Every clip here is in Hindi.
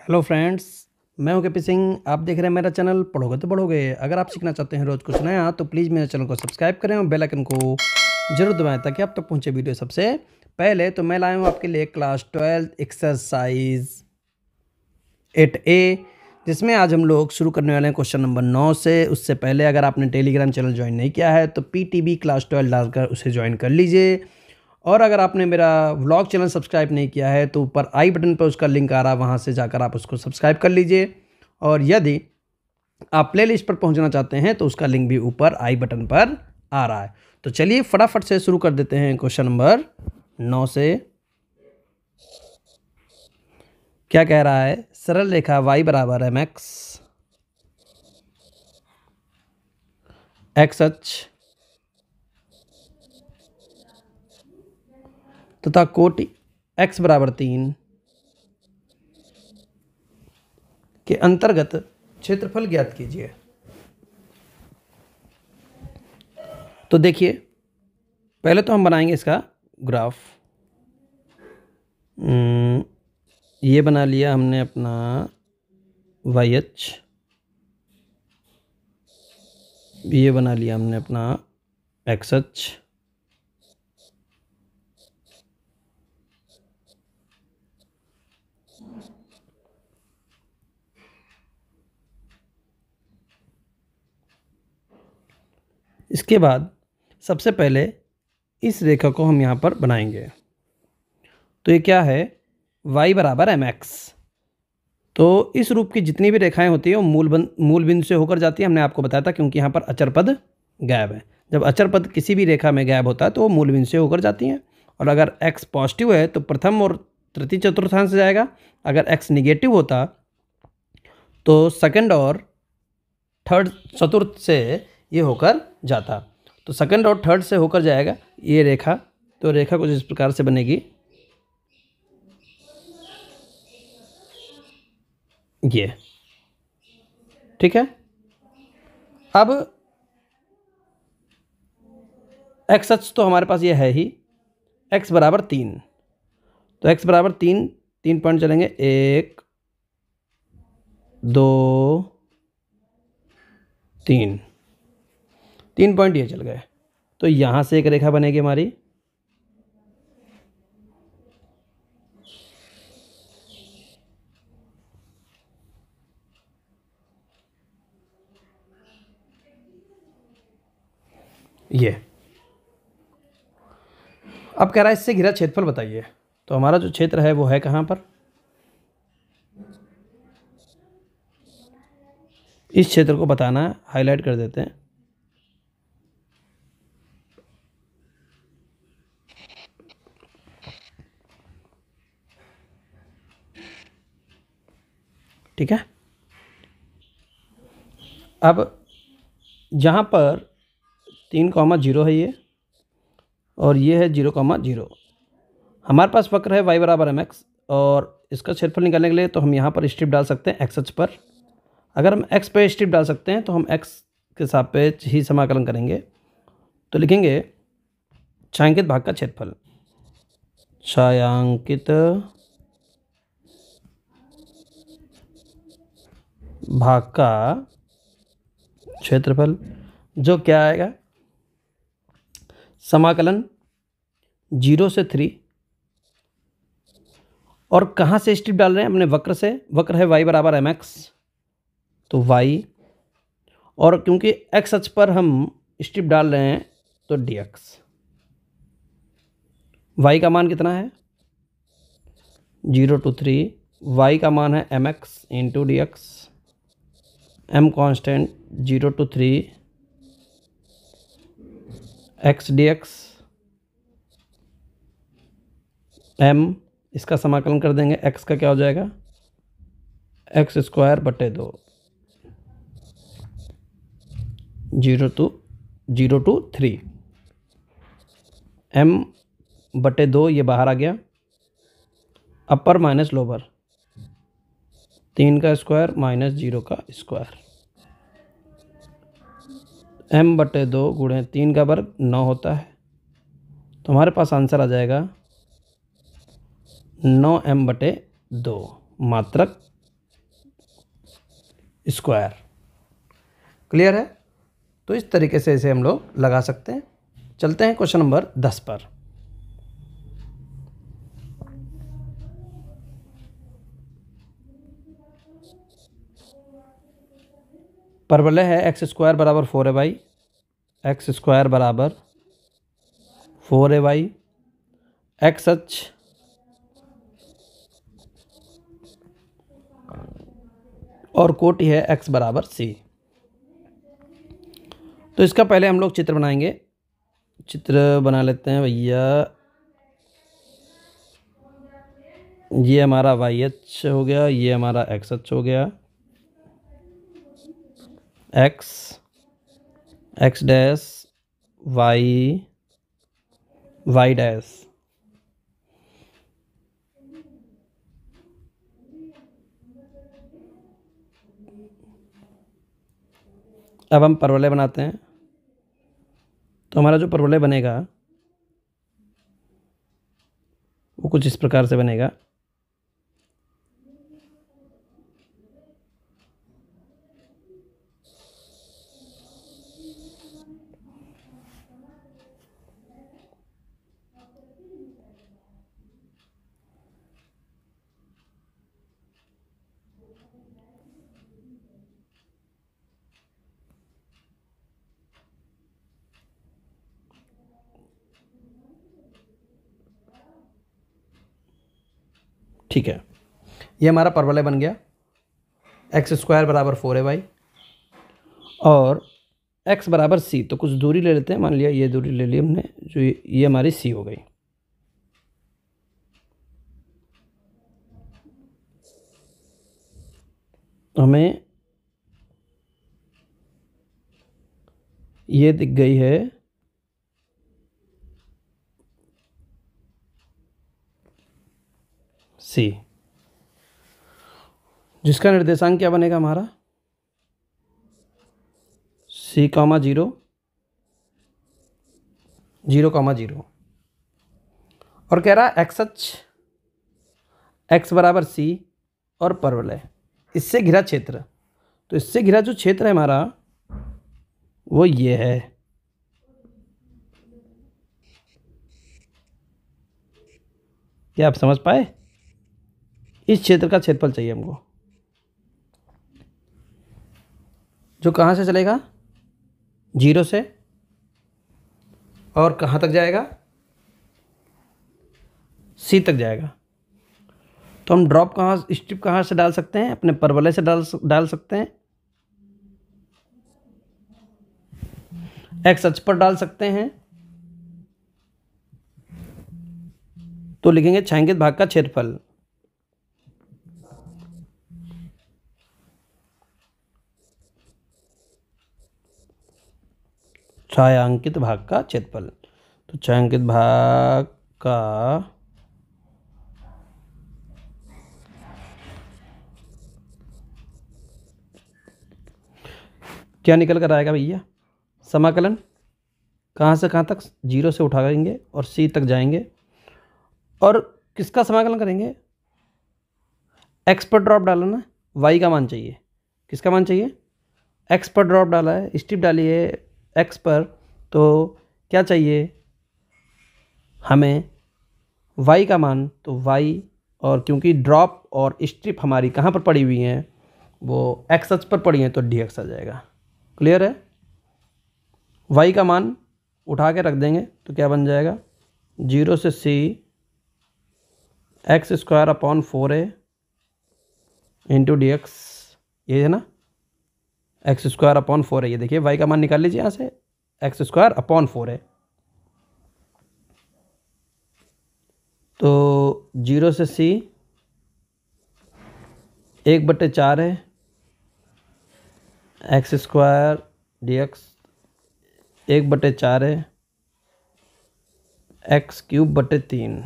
हेलो फ्रेंड्स मैं हूं केपी सिंह आप देख रहे हैं मेरा चैनल पढ़ोगे तो पढ़ोगे अगर आप सीखना चाहते हैं रोज़ कुछ नया तो प्लीज़ मेरे चैनल को सब्सक्राइब करें और बेल आइकन को जरूर दबाएं ताकि आप तक तो पहुंचे वीडियो सबसे पहले तो मैं लाया हूं आपके लिए class twelfth exercise eight A जिसमें आज हम लोग शुरू करने वाले हैं क्वेश्चन नंबर नौ से उससे पहले अगर आपने टेलीग्राम चैनल ज्वाइन नहीं किया है तो पी क्लास ट्वेल्व डालकर उसे ज्वाइन कर लीजिए और अगर आपने मेरा व्लॉग चैनल सब्सक्राइब नहीं किया है तो ऊपर आई बटन पर उसका लिंक आ रहा है वहाँ से जाकर आप उसको सब्सक्राइब कर लीजिए और यदि आप प्लेलिस्ट पर पहुँचना चाहते हैं तो उसका लिंक भी ऊपर आई बटन पर आ रहा है तो चलिए फटाफट से शुरू कर देते हैं क्वेश्चन नंबर नौ से क्या कह रहा है सरल रेखा वाई बराबर एम एक्स एक्स एच तथा कोट एक्स बराबर तीन के अंतर्गत क्षेत्रफल ज्ञात कीजिए तो देखिए पहले तो हम बनाएंगे इसका ग्राफ ये बना लिया हमने अपना वाई एच ये बना लिया हमने अपना एक्स एच इसके बाद सबसे पहले इस रेखा को हम यहाँ पर बनाएंगे तो ये क्या है y बराबर एम एक्स तो इस रूप की जितनी भी रेखाएं होती हैं वो मूल बन मूल बिंदु से होकर जाती है हमने आपको बताया था क्योंकि यहाँ पर अचर पद गायब है जब अचर पद किसी भी रेखा में गायब होता है तो वो मूल बिंदु से होकर जाती हैं और अगर x पॉजिटिव है तो प्रथम और तृतीय चतुर्थांश जाएगा अगर एक्स निगेटिव होता तो सेकेंड और थर्ड चतुर्थ से ये होकर जाता तो सेकंड और थर्ड से होकर जाएगा ये रेखा तो रेखा कुछ इस प्रकार से बनेगी ये ठीक है अब एक्स एच तो हमारे पास ये है ही एक्स बराबर तीन तो एक्स बराबर तीन तीन पॉइंट चलेंगे एक दो तीन तीन पॉइंट ये चल गए तो यहाँ से एक रेखा बनेगी हमारी ये अब कह रहा है इससे घिरा क्षेत्रफल बताइए तो हमारा जो क्षेत्र है वो है कहाँ पर इस क्षेत्र को बताना हाईलाइट कर देते हैं ठीक है अब जहाँ पर तीन कॉमा जीरो है ये और ये है जीरो कॉमा जीरो हमारे पास वक्र है वाई बराबर एम एक्स और इसका क्षेत्रफल निकालने के लिए तो हम यहाँ पर स्ट्रिप डाल सकते हैं एक्स एच पर अगर हम एक्स पे स्ट्रिप डाल सकते हैं तो हम एक्स के सापेक्ष ही समाकलन करेंगे तो लिखेंगे छायांकित भाग का क्षेत्रफल छायांकित भाग का क्षेत्रफल जो क्या आएगा समाकलन जीरो से थ्री और कहाँ से स्ट्रिप डाल रहे हैं अपने वक्र से वक्र है वाई बराबर एम एक्स तो वाई और क्योंकि एक्स एच पर हम स्ट्रिप डाल रहे हैं तो डी एक्स वाई का मान कितना है जीरो टू थ्री वाई का मान है M X into D X M constant zero to three X D X M इसका समाकलन कर देंगे एक्स का क्या हो जाएगा एक्स स्क्वायर बटे दो zero to zero to three M बटे दो ये बाहर आ गया अपर माइनस लोअर तीन का स्क्वायर माइनस जीरो का स्क्वायर एम बटे दो गुणे तीन का वर्ग नौ होता है तो हमारे पास आंसर आ जाएगा नौ एम बटे दो मात्रक स्क्वायर क्लियर है तो इस तरीके से इसे हम लोग लगा सकते हैं चलते हैं क्वेश्चन नंबर दस पर परवलय है एक्स स्क्वायर बराबर four A Y x square बराबर फोर ए वाई एक्स एच और कोटि है एक्स बराबर सी तो इसका पहले हम लोग चित्र बनाएंगे चित्र बना लेते हैं भैया ये हमारा वाई एच हो गया ये हमारा एक्स एच हो गया X X dash Y Y dash अब हम परवले बनाते हैं तो हमारा जो परवले बनेगा वो कुछ इस प्रकार से बनेगा ठीक है ये हमारा परवलय बन गया एक्स स्क्वायर बराबर फोर है वाई और एक्स बराबर सी तो कुछ दूरी ले लेते हैं मान लिया ये दूरी ले ली हमने जो ये हमारी सी हो गई हमें ये दिख गई है सी जिसका निर्देशांक क्या बनेगा हमारा C comma zero zero comma zero और कह रहा है एक्स एच एक्स बराबर सी और परवलय इससे घिरा क्षेत्र तो इससे घिरा जो क्षेत्र है हमारा वो ये है क्या आप समझ पाए इस क्षेत्र का क्षेत्रफल चाहिए हमको जो कहाँ से चलेगा जीरो से और कहाँ तक जाएगा सी तक जाएगा तो हम ड्रॉप कहाँ स्ट्रिप कहाँ से डाल सकते हैं अपने परवले से डाल डाल सकते हैं एक्स अच पर डाल सकते हैं तो लिखेंगे छायांकित भाग का क्षेत्रफल छायांकित भाग का क्षेत्रफल तो छायांकित भाग का क्या निकल कर आएगा भैया समाकलन कहाँ से कहाँ तक जीरो से उठा करेंगे और सी तक जाएंगे और किसका समाकलन करेंगे एक्स पर ड्रॉप डालना है वाई का मान चाहिए किसका मान चाहिए एक्स पर ड्रॉप डाला है स्टिप डाली है एक्स पर तो क्या चाहिए हमें वाई का मान तो वाई और क्योंकि ड्रॉप और स्ट्रिप हमारी कहाँ पर पड़ी हुई हैं वो एक्स एच पर पड़ी हैं तो डी एक्स आ जाएगा क्लियर है वाई का मान उठा के रख देंगे तो क्या बन जाएगा जीरो से C X square upon four A into D x ये है ना एक्स स्क्वायर अपॉन फोर है ये देखिए वाई का मान निकाल लीजिए यहाँ से एक्स स्क्वायर अपॉन फोर है तो जीरो से सी एक बटे चार है एक्स स्क्वायर डी एक्स एक बटे चार है एक्स क्यूब बटे तीन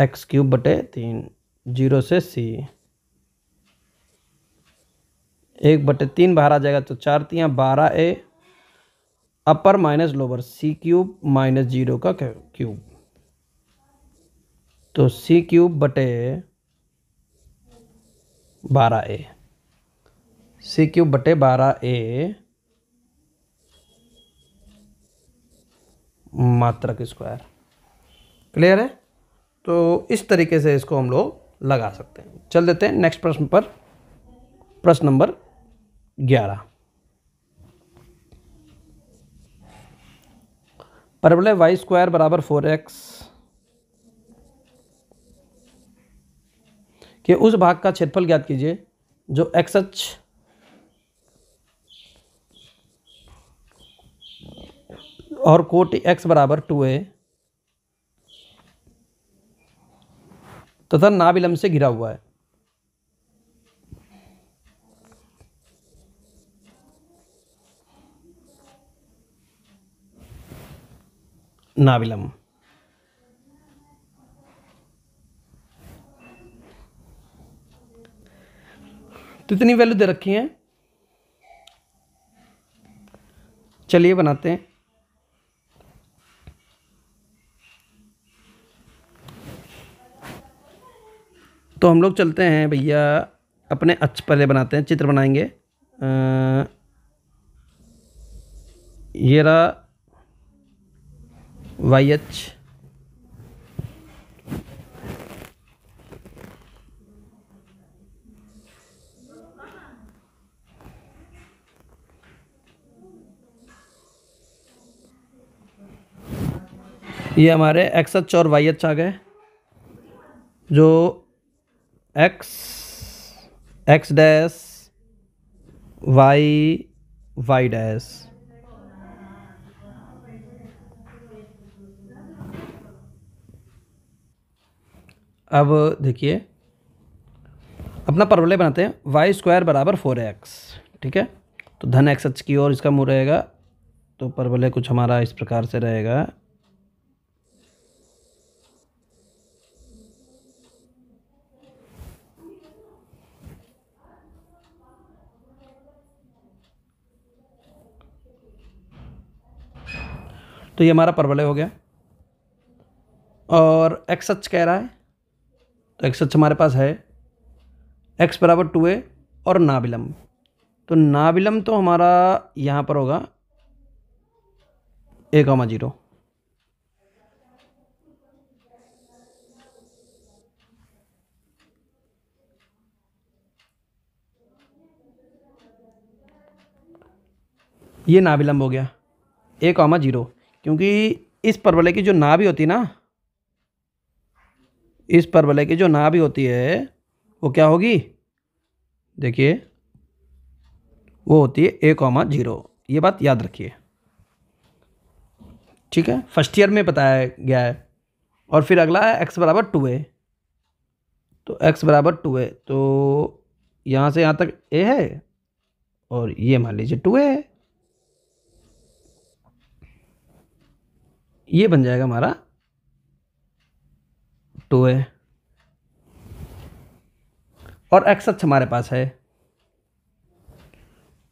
एक्स क्यूब बटे तीन जीरो से सी एक बटे तीन बाहर आ जाएगा तो चार तियाँ बारह A upper minus lower C cube minus zero का क्यूब तो सी क्यूब बटे बारह ए सी क्यूब बटे बारह ए के स्क्वायर क्लियर है तो इस तरीके से इसको हम लोग लगा सकते हैं चल देते हैं नेक्स्ट प्रश्न पर प्रश्न नंबर ग्यारह परवलय वाई स्क्वायर बराबर फोर एक्स के उस भाग का क्षेत्रफल ज्ञात कीजिए जो एक्स एच और कोट एक्स बराबर टू ए तथा नाविलंब से घिरा हुआ है नाविलम तो इतनी वैल्यू दे रखी है चलिए बनाते हैं तो हम लोग चलते हैं भैया अपने अच्छे पहले बनाते हैं चित्र बनाएंगे आ, ये रहा वाई एच ये हमारे एक्स एच और वाई एच आ गए जो X X dash Y Y dash अब देखिए अपना परवलय बनाते हैं वाई स्क्वायर बराबर फोर एक्स ठीक है तो धन एक्स एच की ओर इसका मुँह रहेगा तो परवलय कुछ हमारा इस प्रकार से रहेगा तो ये हमारा परवलय हो गया और एक्स एच कह रहा है तो एक्स अक्ष हमारे पास है एक्स बराबर टू ए और नाविलम्ब तो नाविलम्ब तो हमारा यहाँ पर होगा ए कॉमा जीरो ये नाविलम्ब हो गया ए कॉमा जीरो क्योंकि इस परवलय की जो नाभि होती ना इस परवलय की जो नाभि होती है वो क्या होगी देखिए वो होती है ए कॉमा जीरो ये बात याद रखिए ठीक है फर्स्ट ईयर में बताया गया है और फिर अगला है एक्स बराबर टू ए तो एक्स बराबर टू ए तो यहाँ से यहाँ तक ए है और ये मान लीजिए टू ए है ये बन जाएगा हमारा टू है और एक्स अक्ष हमारे पास है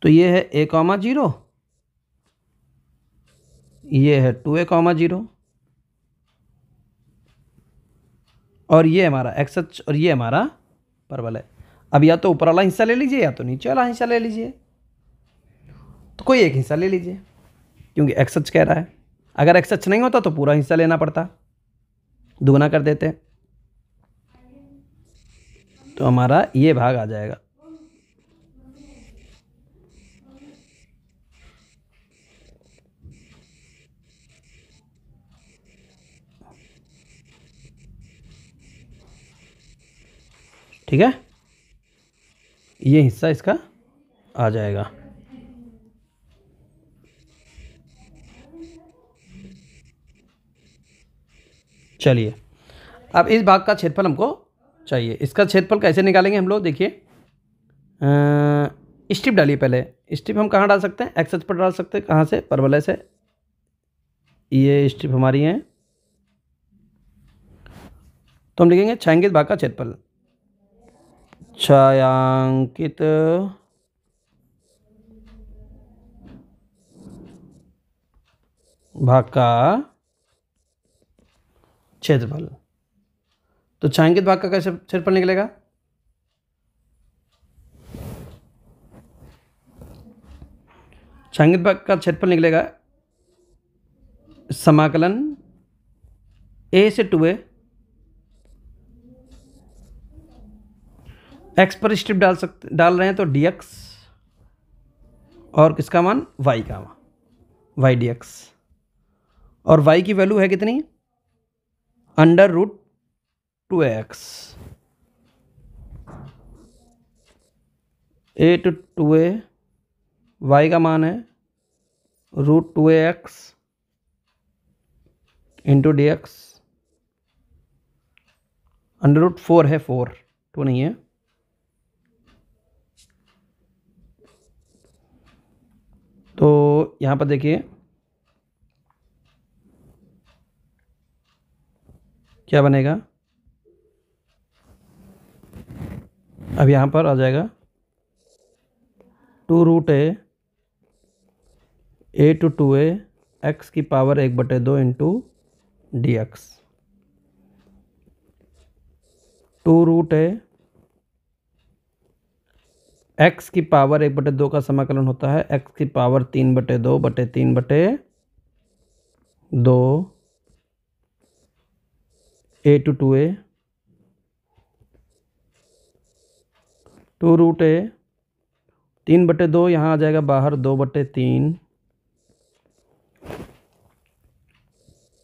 तो ये है ए कॉमा जीरो ये है टू ए कॉमा जीरो और ये हमारा एक्स अच और ये हमारा परवल है अब या तो ऊपर वाला हिस्सा ले लीजिए या तो नीचे वाला हिस्सा ले लीजिए तो कोई एक हिस्सा ले लीजिए क्योंकि एक्स अच कह रहा है अगर एक्स अच नहीं होता तो पूरा हिस्सा लेना पड़ता दुगना कर देते हैं तो हमारा ये भाग आ जाएगा ठीक है ये हिस्सा इसका आ जाएगा चलिए अब इस भाग का क्षेत्रफल हमको चाहिए इसका क्षेत्रफल कैसे निकालेंगे हम लोग देखिए स्ट्रिप डालिए पहले स्ट्रिप हम कहाँ डाल सकते हैं एक्सेस पर डाल सकते हैं कहाँ से परवलय से ये स्ट्रिप हमारी है तो हम लिखेंगे छायांकित भाग का क्षेत्रफल छायांकित भाग का क्षेत्रफल तो छायांकित भाग का कैसे क्षेत्रफल निकलेगा छायांकित भाग का क्षेत्रफल निकलेगा समाकलन ए से टू ए एक्स पर स्ट्रिप डाल सकते डाल रहे हैं तो डी एक्स और किसका मान वाई का मान वाई डी एक्स और वाई की वैल्यू है कितनी under root two x at two a y का मान है root two x into D x under root four है फोर तो टू नहीं है तो यहाँ पर देखिए क्या बनेगा अब यहाँ पर आ जाएगा two root a a to two A x की पावर एक बटे दो into D x two root a x की पावर एक बटे दो का समाकलन होता है एक्स की पावर तीन बटे दो बटे तीन बटे दो a to two a two root a तीन बटे दो यहाँ आ जाएगा बाहर दो बटे तीन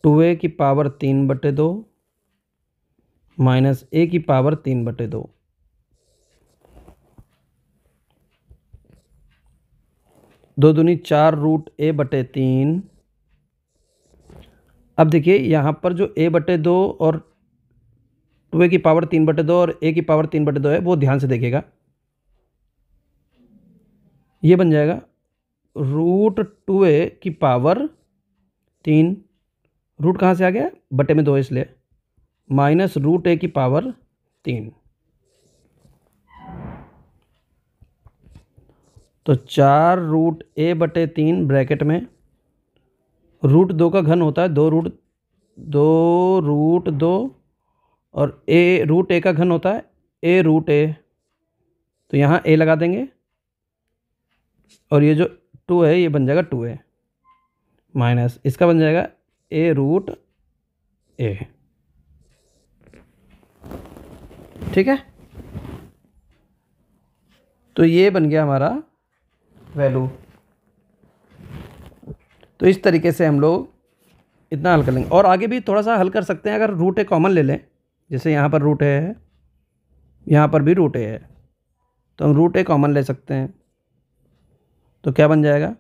टू ए की पावर तीन बटे दो माइनस ए की पावर तीन बटे दो दो दूनी चार रूट ए बटे तीन अब देखिए यहाँ पर जो ए बटे दो और टू ए की पावर तीन बटे दो और ए की पावर तीन बटे दो है वो ध्यान से देखिएगा ये बन जाएगा रूट टू ए की पावर तीन रूट कहाँ से आ गया बटे में दो इसलिए माइनस रूट ए की पावर तीन तो चार रूट ए बटे तीन ब्रैकेट में रूट दो का घन होता है दो रूट दो रूट दो और ए रूट ए का घन होता है ए रूट ए तो यहाँ ए लगा देंगे और ये जो टू है ये बन जाएगा टू ए माइनस इसका बन जाएगा ए रूट ए ठीक है तो ये बन गया हमारा वैल्यू तो इस तरीके से हम लोग इतना हल कर लेंगे और आगे भी थोड़ा सा हल कर सकते हैं अगर रूट ए कॉमन ले लें जैसे यहाँ पर रूट ए है यहाँ पर भी रूट ए है तो हम रूट ए कॉमन ले सकते हैं तो क्या बन जाएगा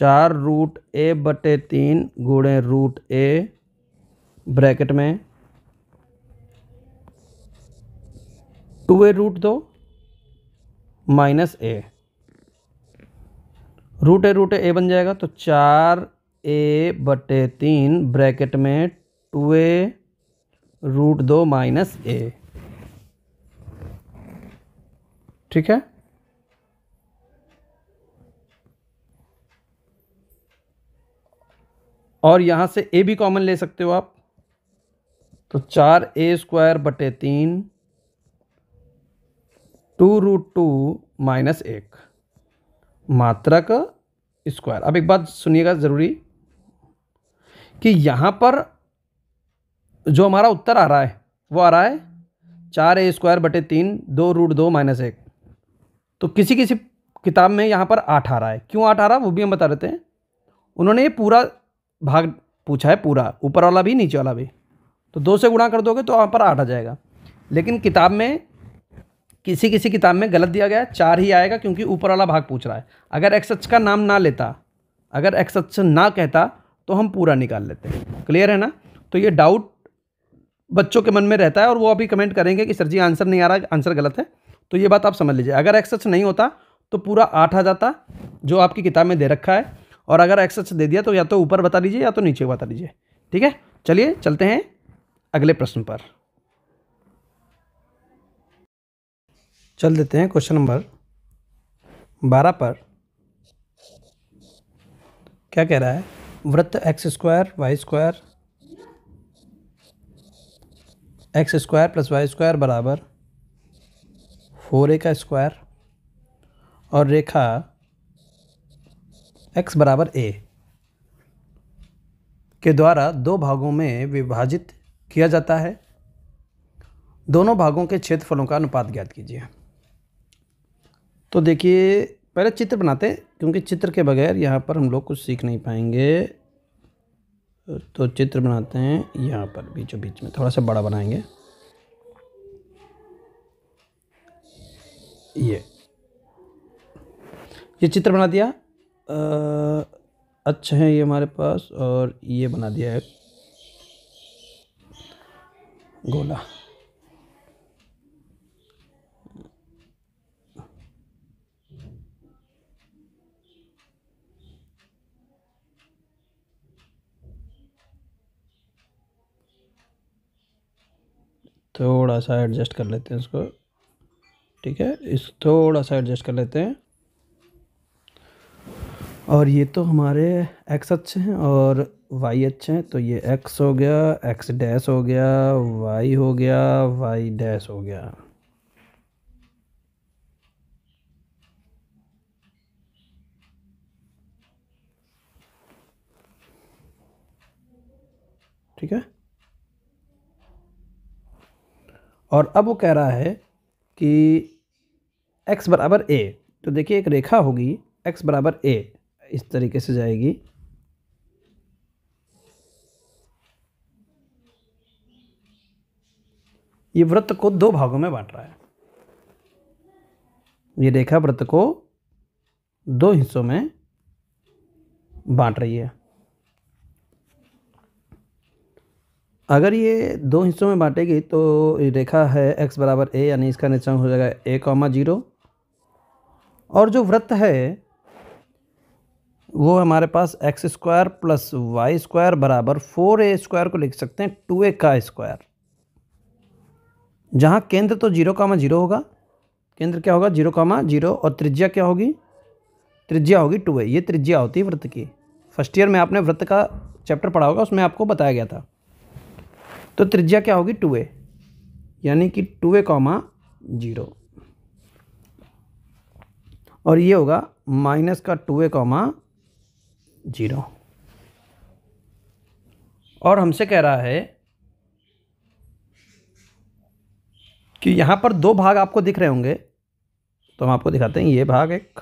चार रूट ए बटे तीन गुणे रूट ए ब्रैकेट में टू ए रूट दो minus a root a root a बन जाएगा तो चार ए बटे तीन ब्रैकेट में टू ए रूट दो माइनस ए ठीक है और यहाँ से ए भी कॉमन ले सकते हो आप तो चार ए स्क्वायर बटे तीन टू रूट टू माइनस एक मात्रक स्क्वायर अब एक बात सुनिएगा ज़रूरी कि यहाँ पर जो हमारा उत्तर आ रहा है वो आ रहा है चार ए स्क्वायर बटे तीन दो रूट दो माइनस एक तो किसी किसी किताब में यहाँ पर आठ आ रहा है क्यों आठ आ रहा है वो भी हम बता देते हैं उन्होंने ये पूरा भाग पूछा है पूरा ऊपर वाला भी नीचे वाला भी तो दो से गुणा कर दोगे तो वहाँ पर आठ आ जाएगा लेकिन किताब में किसी किसी किताब में गलत दिया गया है चार ही आएगा क्योंकि ऊपर वाला भाग पूछ रहा है अगर एक्स एच का नाम ना लेता अगर एक्स एच ना कहता तो हम पूरा निकाल लेते हैं क्लियर है ना तो ये डाउट बच्चों के मन में रहता है और वो अभी कमेंट करेंगे कि सर जी आंसर नहीं आ रहा आंसर गलत है तो ये बात आप समझ लीजिए अगर एक्स एच नहीं होता तो पूरा आठ आ जाता जो आपकी किताब में दे रखा है और अगर एक्सेस दे दिया तो या तो ऊपर बता दीजिए या तो नीचे बता दीजिए ठीक है चलिए चलते हैं अगले प्रश्न पर चल देते हैं क्वेश्चन नंबर बारह पर क्या कह रहा है वृत्त x square y square x square plus y square बराबर फोर ए का स्क्वायर और रेखा एक्स बराबर ए के द्वारा दो भागों में विभाजित किया जाता है दोनों भागों के क्षेत्रफलों का अनुपात ज्ञात कीजिए तो देखिए पहले चित्र बनाते हैं क्योंकि चित्र के बगैर यहाँ पर हम लोग कुछ सीख नहीं पाएंगे तो चित्र बनाते हैं यहाँ पर बीचों बीच में थोड़ा सा बड़ा बनाएंगे ये ये चित्र बना दिया अच्छा है ये हमारे पास और ये बना दिया है गोला थोड़ा सा एडजस्ट कर लेते हैं इसको ठीक है इस थोड़ा सा एडजस्ट कर लेते हैं और ये तो हमारे एक्स अच्छे हैं और वाई अच्छे हैं तो ये एक्स हो गया एक्स डैश हो गया वाई हो गया वाई डैश हो गया ठीक है और अब वो कह रहा है कि x बराबर ए तो देखिए एक रेखा होगी x बराबर ए इस तरीके से जाएगी ये व्रत को दो भागों में बांट रहा है ये रेखा व्रत को दो हिस्सों में बांट रही है अगर ये दो हिस्सों में बांटेगी तो रेखा है एक्स बराबर ए यानी इसका निशान हो जाएगा ए कॉमा जीरो और जो व्रत है वो हमारे पास x square plus y square बराबर फोर ए स्क्वायर को लिख सकते हैं टू ए का स्क्वायर जहाँ केंद्र तो जीरो कामा जीरो होगा केंद्र क्या होगा जीरो कामा जीरो और त्रिज्या क्या होगी त्रिज्या होगी टू ए ये त्रिज्या होती है वृत्त की फर्स्ट ईयर में आपने वृत्त का चैप्टर पढ़ा होगा उसमें आपको बताया गया था तो त्रिज्या क्या होगी टू ए यानी कि टू ए कॉमा जीरो और ये होगा माइनस का टू ए कॉमा जीरो और हमसे कह रहा है कि यहाँ पर दो भाग आपको दिख रहे होंगे तो हम आपको दिखाते हैं ये भाग एक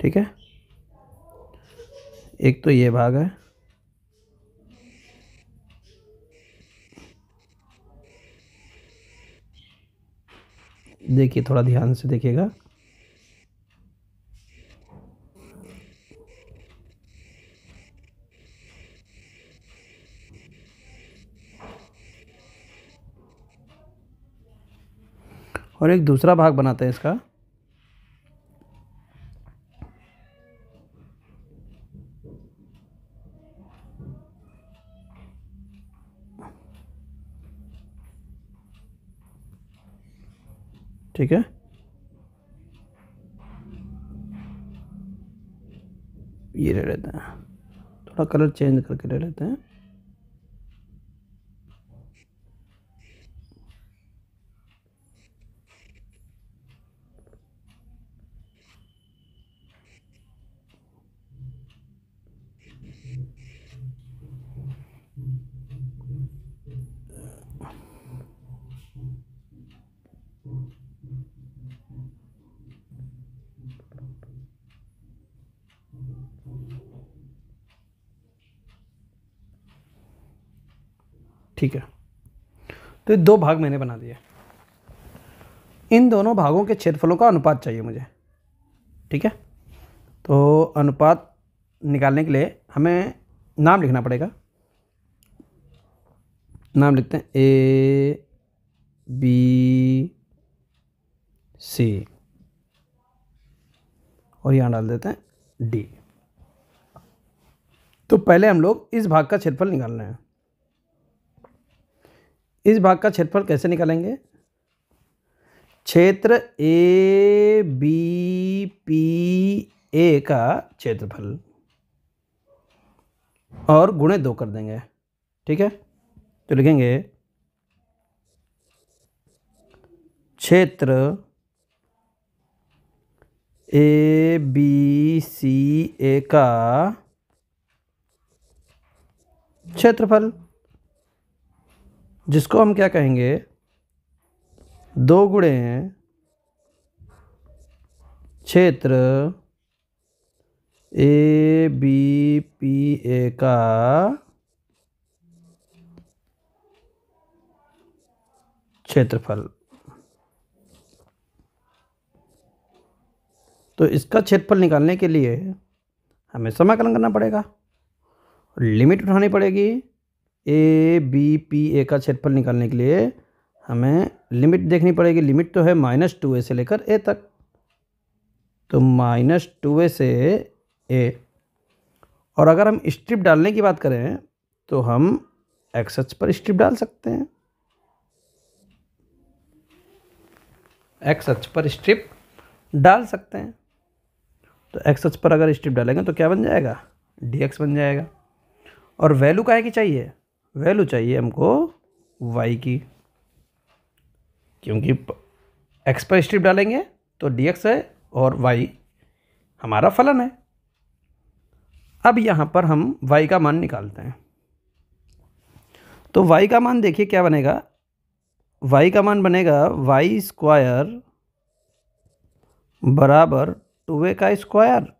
ठीक है एक तो ये भाग है देखिए थोड़ा ध्यान से देखिएगा और एक दूसरा भाग बनाते हैं इसका ठीक है ये ले लेते हैं थोड़ा कलर चेंज करके ले लेते हैं ठीक है तो दो भाग मैंने बना दिए इन दोनों भागों के क्षेत्रफलों का अनुपात चाहिए मुझे ठीक है तो अनुपात निकालने के लिए हमें नाम लिखना पड़ेगा नाम लिखते हैं ए बी सी और यहाँ डाल देते हैं डी तो पहले हम लोग इस भाग का क्षेत्रफल निकाल रहे हैं इस भाग का क्षेत्रफल कैसे निकालेंगे क्षेत्र ए बी पी ए का क्षेत्रफल और गुणे दो कर देंगे ठीक है तो लिखेंगे क्षेत्र ए बी सी ए का क्षेत्रफल जिसको हम क्या कहेंगे दो गुणे क्षेत्र ए बी पी ए का क्षेत्रफल तो इसका क्षेत्रफल निकालने के लिए हमें समाकलन करना पड़ेगा लिमिट उठानी पड़ेगी ए बी पी ए का क्षेत्रफल निकालने के लिए हमें लिमिट देखनी पड़ेगी लिमिट तो है माइनस टू ए से लेकर ए तक तो माइनस टू ए से ए और अगर हम स्ट्रिप डालने की बात करें तो हम एक्स एच पर स्ट्रिप डाल सकते हैं एक्स एच पर स्ट्रिप डाल सकते हैं तो एक्स एच पर अगर स्ट्रिप डालेंगे तो क्या बन जाएगा डी एक्स बन जाएगा और वैल्यू है की चाहिए वैल्यू चाहिए हमको वाई की क्योंकि एक्स पर स्ट्रिप डालेंगे तो डी एक्स है और वाई हमारा फलन है अब यहाँ पर हम वाई का मान निकालते हैं तो वाई का मान देखिए क्या बनेगा वाई का मान बनेगा वाई स्क्वायर बराबर टू ए का स्क्वायर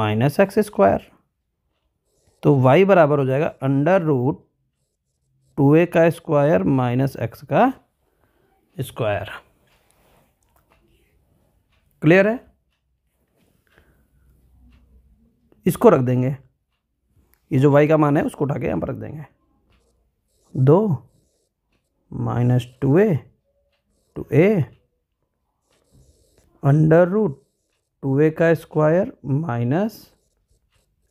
माइनस एक्स स्क्वायर तो y बराबर हो जाएगा अंडर रूट टू ए का स्क्वायर माइनस एक्स का स्क्वायर क्लियर है इसको रख देंगे ये जो y का मान है उसको उठा के यहाँ पर रख देंगे दो minus two a to a under root two a का स्क्वायर माइनस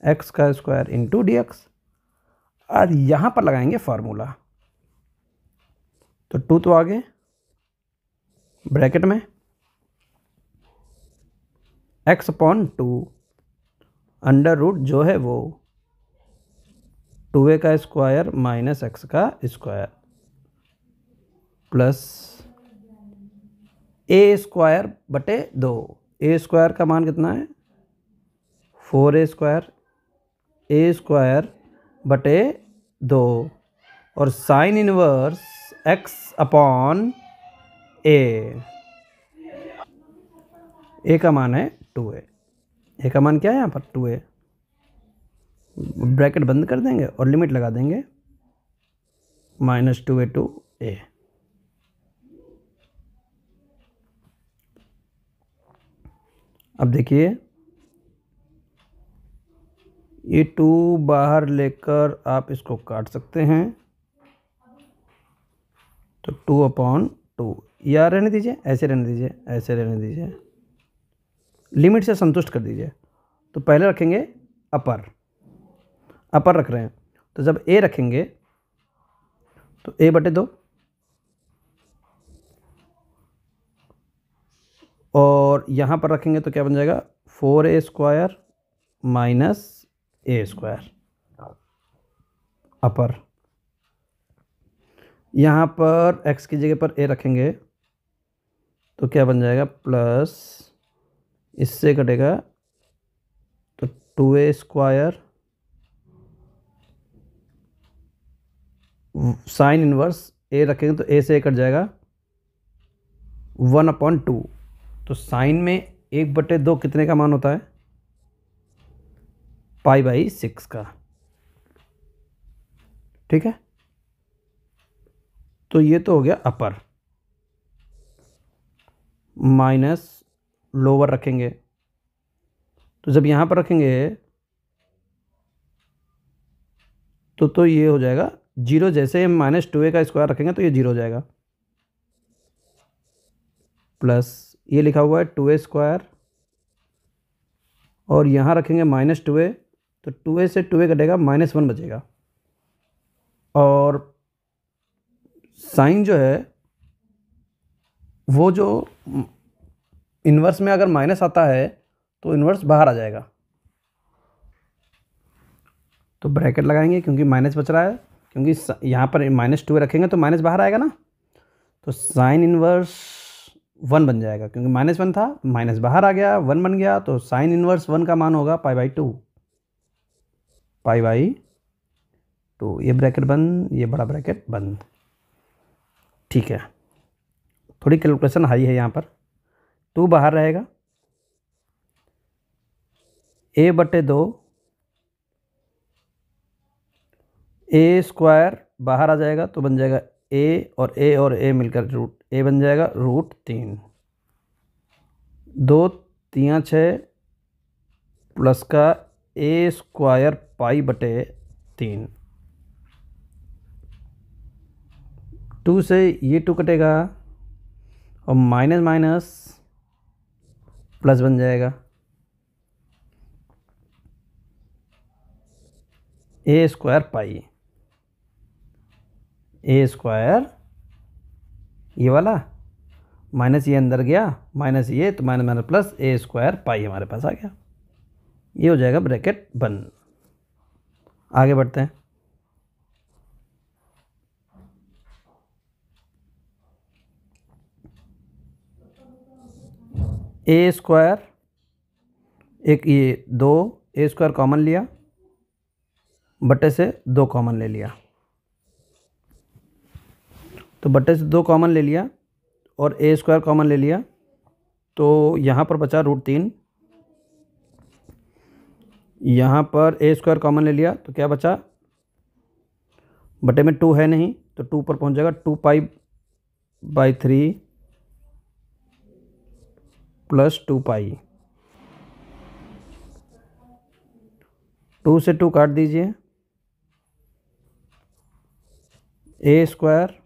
एक्स का स्क्वायर इंटू डी एक्स और यहाँ पर लगाएंगे फार्मूला तो टू तो आगे ब्रैकेट में x upon two under root जो है वो टू ए का स्क्वायर माइनस एक्स का स्क्वायर प्लस ए स्क्वायर बटे दो ए स्क्वायर का मान कितना है four a square a square बटे दो और sine inverse x upon a a का मान है टू ए ए का मान क्या है यहाँ पर टू ए ब्रैकेट बंद कर देंगे और लिमिट लगा देंगे minus two a to two a देखिए ये टू बाहर लेकर आप इसको काट सकते हैं तो टू अपॉन टू या रहने दीजिए ऐसे रहने दीजिए ऐसे रहने दीजिए लिमिट से संतुष्ट कर दीजिए तो पहले रखेंगे अपर अपर रख रहे हैं तो जब ए रखेंगे तो ए बटे दो और यहाँ पर रखेंगे तो क्या बन जाएगा four a square minus a square upper यहाँ पर एक्स की जगह पर ए रखेंगे तो क्या बन जाएगा प्लस इससे कटेगा तो two a square sine inverse a रखेंगे तो ए से कट जाएगा वन अपॉन टू तो साइन में एक बटे दो कितने का मान होता है पाई बाई सिक्स का ठीक है तो ये तो हो गया अपर माइनस लोअर रखेंगे तो जब यहाँ पर रखेंगे तो तो ये हो जाएगा जीरो जैसे हम माइनस टू ए का स्क्वायर रखेंगे तो ये जीरो हो जाएगा प्लस ये लिखा हुआ है टू ए स्क्वायर और यहाँ रखेंगे माइनस टू ए तो टू ए से टू ए कटेगा माइनस वन बचेगा और साइन जो है वो जो इन्वर्स में अगर माइनस आता है तो इन्वर्स बाहर आ जाएगा तो ब्रैकेट लगाएंगे क्योंकि माइनस बच रहा है क्योंकि यहाँ पर माइनस टू रखेंगे तो माइनस बाहर आएगा ना तो साइन इन्वर्स वन बन जाएगा क्योंकि माइनस वन था माइनस बाहर आ गया वन बन गया तो साइन इन्वर्स वन का मान होगा pi by two pi by two ये ब्रैकेट बंद ये बड़ा ब्रैकेट बंद ठीक है थोड़ी कैलकुलेशन हाई है यहाँ पर टू बाहर रहेगा ए बटे दो ए स्क्वायर बाहर आ जाएगा तो बन जाएगा ए और ए और ए मिलकर रूट ए बन जाएगा रूट तीन दो तियाँ छः प्लस का ए स्क्वायर पाई बटे तीन टू से ये टू कटेगा और माइनस माइनस प्लस बन जाएगा ए स्क्वायर पाई ए स्क्वायर ये वाला माइनस ये अंदर गया माइनस ये तो minus minus plus a square pi हमारे पास आ गया ये हो जाएगा ब्रैकेट वन आगे बढ़ते हैं ए स्क्वायर एक ये दो ए स्क्वायर कॉमन लिया बटे से दो कॉमन ले लिया तो बटे से दो कॉमन ले लिया और ए स्क्वायर कॉमन ले लिया तो यहाँ पर बचा रूट तीन यहाँ पर ए स्क्वायर कॉमन ले लिया तो क्या बचा बटे में टू है नहीं तो टू पर पहुँच जाएगा two pi by three plus two pi two से टू काट दीजिए ए स्क्वायर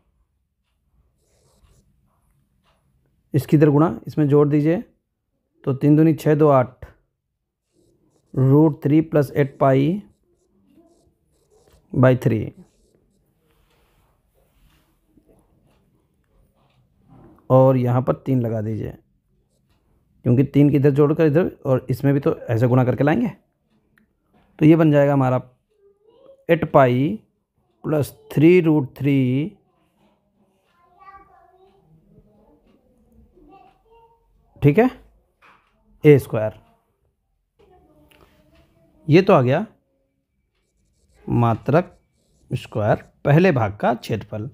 इसकी दर गुणा इसमें जोड़ दीजिए तो तीन दूनी छः दो आठ root three plus eight pi by three और यहाँ पर तीन लगा दीजिए क्योंकि तीन किधर जोड़कर इधर और इसमें भी तो ऐसे गुना करके लाएंगे तो ये बन जाएगा हमारा eight pi plus three root three ठीक है ए स्क्वायर ये तो आ गया मात्रक स्क्वायर पहले भाग का क्षेत्रफल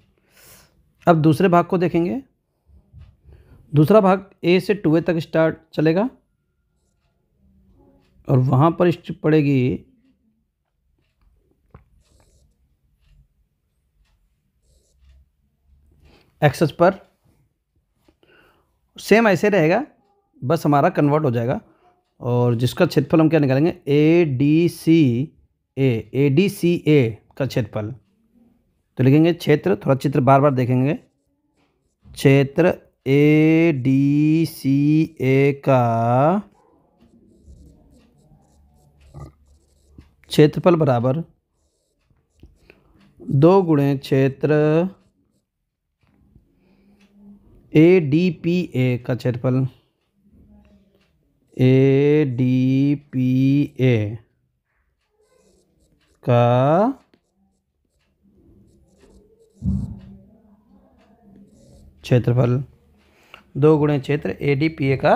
अब दूसरे भाग को देखेंगे दूसरा भाग ए से टू ए तक स्टार्ट चलेगा और वहाँ पर पड़ेगी एक्सेस पर सेम ऐसे रहेगा बस हमारा कन्वर्ट हो जाएगा और जिसका क्षेत्रफल हम क्या निकालेंगे A D C A A D C ए का क्षेत्रफल तो लिखेंगे क्षेत्र थोड़ा चित्र बार बार देखेंगे क्षेत्र ए डी सी ए का क्षेत्रफल बराबर दो गुणे क्षेत्र ए डी पी ए का क्षेत्रफल ए डी पी ए का क्षेत्रफल दो गुणे क्षेत्र ए डी पी ए का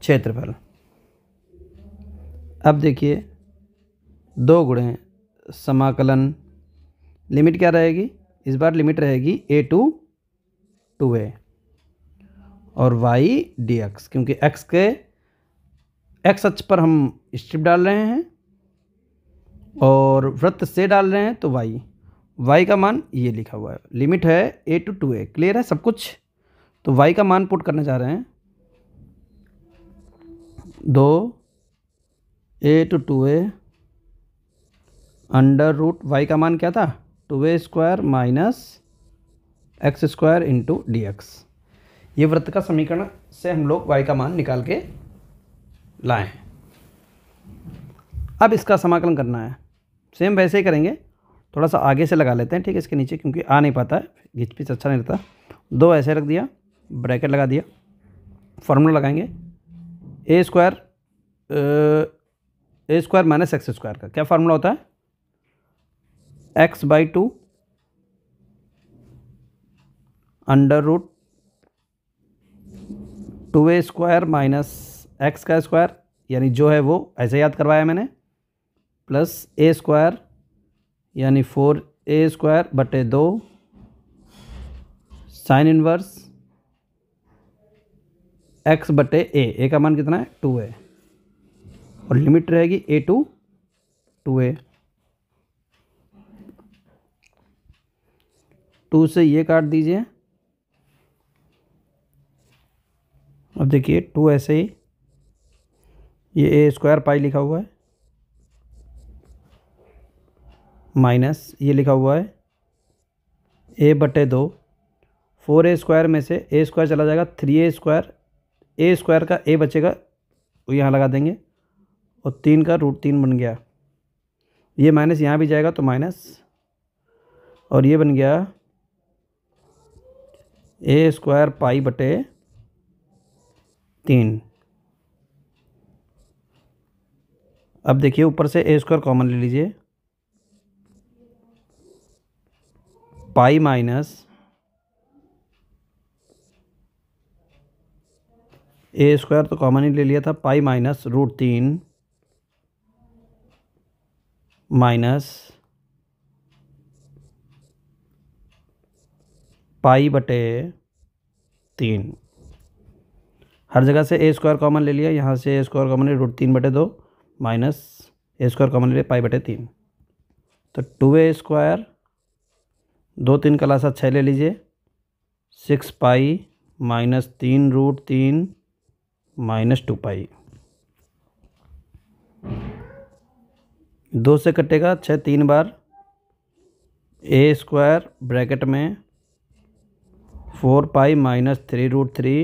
क्षेत्रफल अब देखिए दो गुणे समाकलन लिमिट क्या रहेगी इस बार लिमिट रहेगी ए टू टू ए और वाई डी एक्स क्योंकि एक्स के एक्स अक्ष पर हम स्ट्रिप डाल रहे हैं और वृत्त से डाल रहे हैं तो वाई वाई का मान ये लिखा हुआ है लिमिट है a to two a clear है सब कुछ तो वाई का मान पुट करने जा रहे हैं दो a to two a under root y का मान क्या था two a square minus x square into D x ये वृत्त का समीकरण से हम लोग वाई का मान निकाल के लाए हैं अब इसका समाकलन करना है सेम वैसे ही करेंगे थोड़ा सा आगे से लगा लेते हैं ठीक है इसके नीचे क्योंकि आ नहीं पाता है घिच पिच अच्छा नहीं रहता दो ऐसे रख दिया ब्रैकेट लगा दिया फार्मूला लगाएंगे a square a square minus x square का क्या फार्मूला होता है x by two under root two a square minus x का स्क्वायर यानी जो है वो ऐसे याद करवाया मैंने प्लस ए स्क्वायर यानी फोर ए स्क्वायर बटे दो साइन इनवर्स एक्स बटे ए ए का मान कितना है टू ए और लिमिट रहेगी a to two a two से ये काट दीजिए अब देखिए टू ऐसे ही ये ए स्क्वायर पाई लिखा हुआ है माइनस ये लिखा हुआ है ए बटे दो फोर ए स्क्वायर में से ए स्क्वायर चला जाएगा three a square a square का ए बचेगा वो यहाँ लगा देंगे और तीन का रूट तीन बन गया ये माइनस यहाँ भी जाएगा तो माइनस और ये बन गया ए स्क्वायर पाई बटे तीन अब देखिए ऊपर से ए स्क्वायर कॉमन ले लीजिए पाई माइनस ए स्क्वायर तो कॉमन ही ले लिया था पाई माइनस रूट तीन माइनस पाई बटे तीन हर जगह से ए स्क्वायर कॉमन ले लिया यहाँ से ए स्क्वायर कॉमन रूट तीन बटे दो माइनस ए स्क्वायर कॉमन ले पाई बटे तीन तो टू ए स्क्वायर दो तीन का सा छः ले लीजिए सिक्स पाई माइनस तीन रूट तीन माइनस टू पाई दो से कटेगा छः तीन बार ए स्क्वायर ब्रैकेट में four pi minus three root three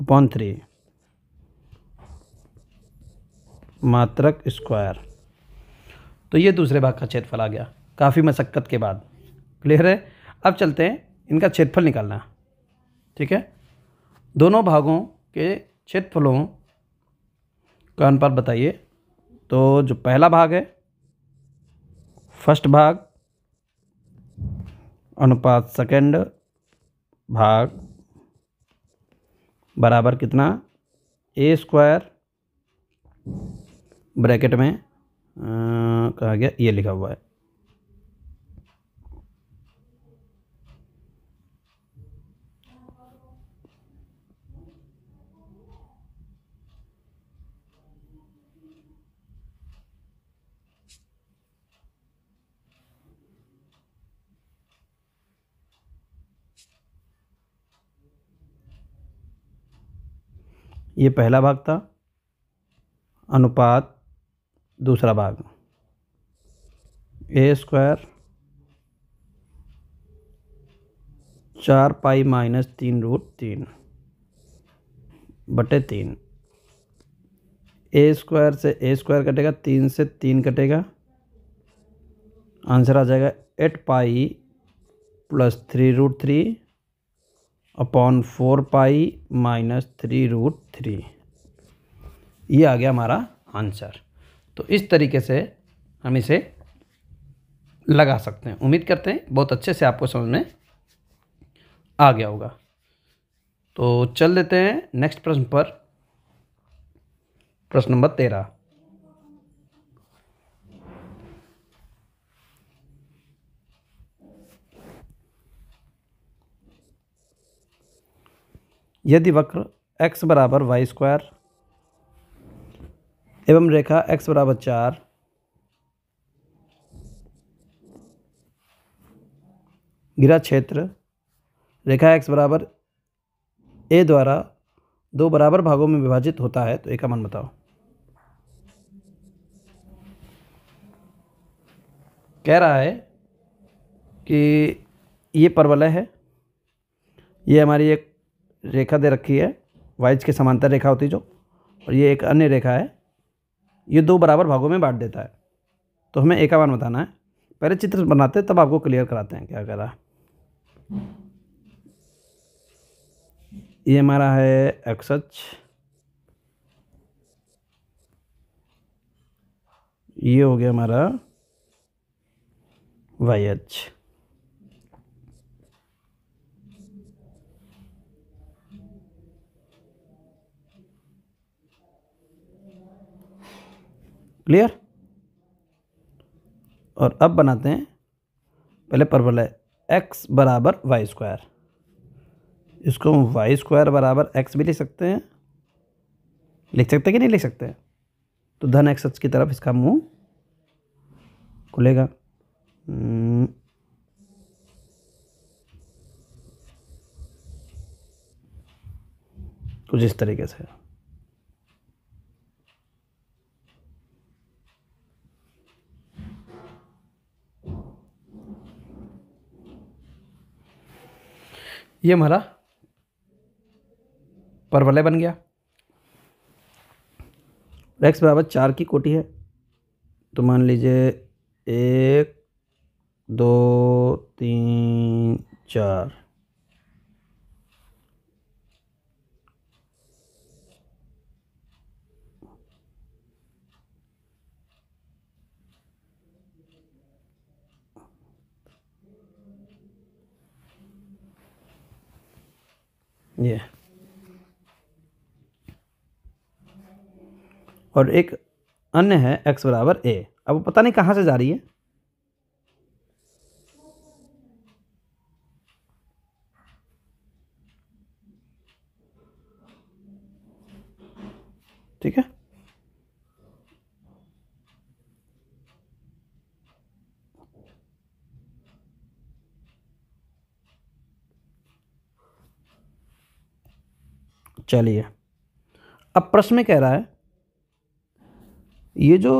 upon three मात्रक स्क्वायर तो ये दूसरे भाग का क्षेत्रफल आ गया काफ़ी मशक्क़त के बाद क्लियर है अब चलते हैं इनका क्षेत्रफल निकालना ठीक है दोनों भागों के क्षेत्रफलों का अनुपात बताइए तो जो पहला भाग है फर्स्ट भाग अनुपात सेकंड भाग बराबर कितना ए स्क्वायर ब्रैकेट में कहा गया ये लिखा हुआ है ये पहला भाग था अनुपात दूसरा भाग ए स्क्वायर चार पाई माइनस तीन रूट तीन बटे तीन ए स्क्वायर से ए स्क्वायर कटेगा तीन से तीन कटेगा आंसर आ जाएगा eight pi plus three root three upon four pi minus three root three ये आ गया हमारा आंसर तो इस तरीके से हम इसे लगा सकते हैं उम्मीद करते हैं बहुत अच्छे से आपको समझ में आ गया होगा तो चल देते हैं नेक्स्ट प्रश्न पर प्रश्न नंबर तेरह यदि वक्र x बराबर वाई स्क्वायर एवं रेखा एक्स बराबर चार गिरा क्षेत्र रेखा एक्स बराबर ए द्वारा दो बराबर भागों में विभाजित होता है तो एक मन बताओ कह रहा है कि ये परवलय है ये हमारी एक रेखा दे रखी है वाइज के समांतर रेखा होती जो और ये एक अन्य रेखा है ये दो बराबर भागों में बांट देता है तो हमें बार बताना है पहले चित्र बनाते हैं तब आपको क्लियर कराते हैं क्या कह रहा ये हमारा है एक्स एच ये हो गया हमारा वाई एच क्लियर और अब बनाते हैं पहले परवल है एक्स बराबर वाई स्क्वायर इसको हम वाई स्क्वायर बराबर एक्स भी लिख सकते हैं लिख सकते हैं कि नहीं लिख सकते हैं तो धन एक्स एक्स की तरफ इसका मुंह खुलेगा हम्म। कुछ इस तरीके से ये हमारा परवलय बन गया एक्स बराबर चार की कोटी है तो मान लीजिए एक दो तीन चार ये और एक अन्य है एक्स बराबर ए अब पता नहीं कहाँ से जा रही है ठीक है चलिए अब प्रश्न में कह रहा है ये जो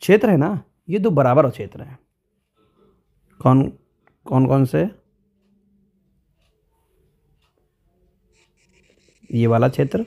क्षेत्र है ना ये दो बराबर क्षेत्र हैं कौन कौन कौन से ये वाला क्षेत्र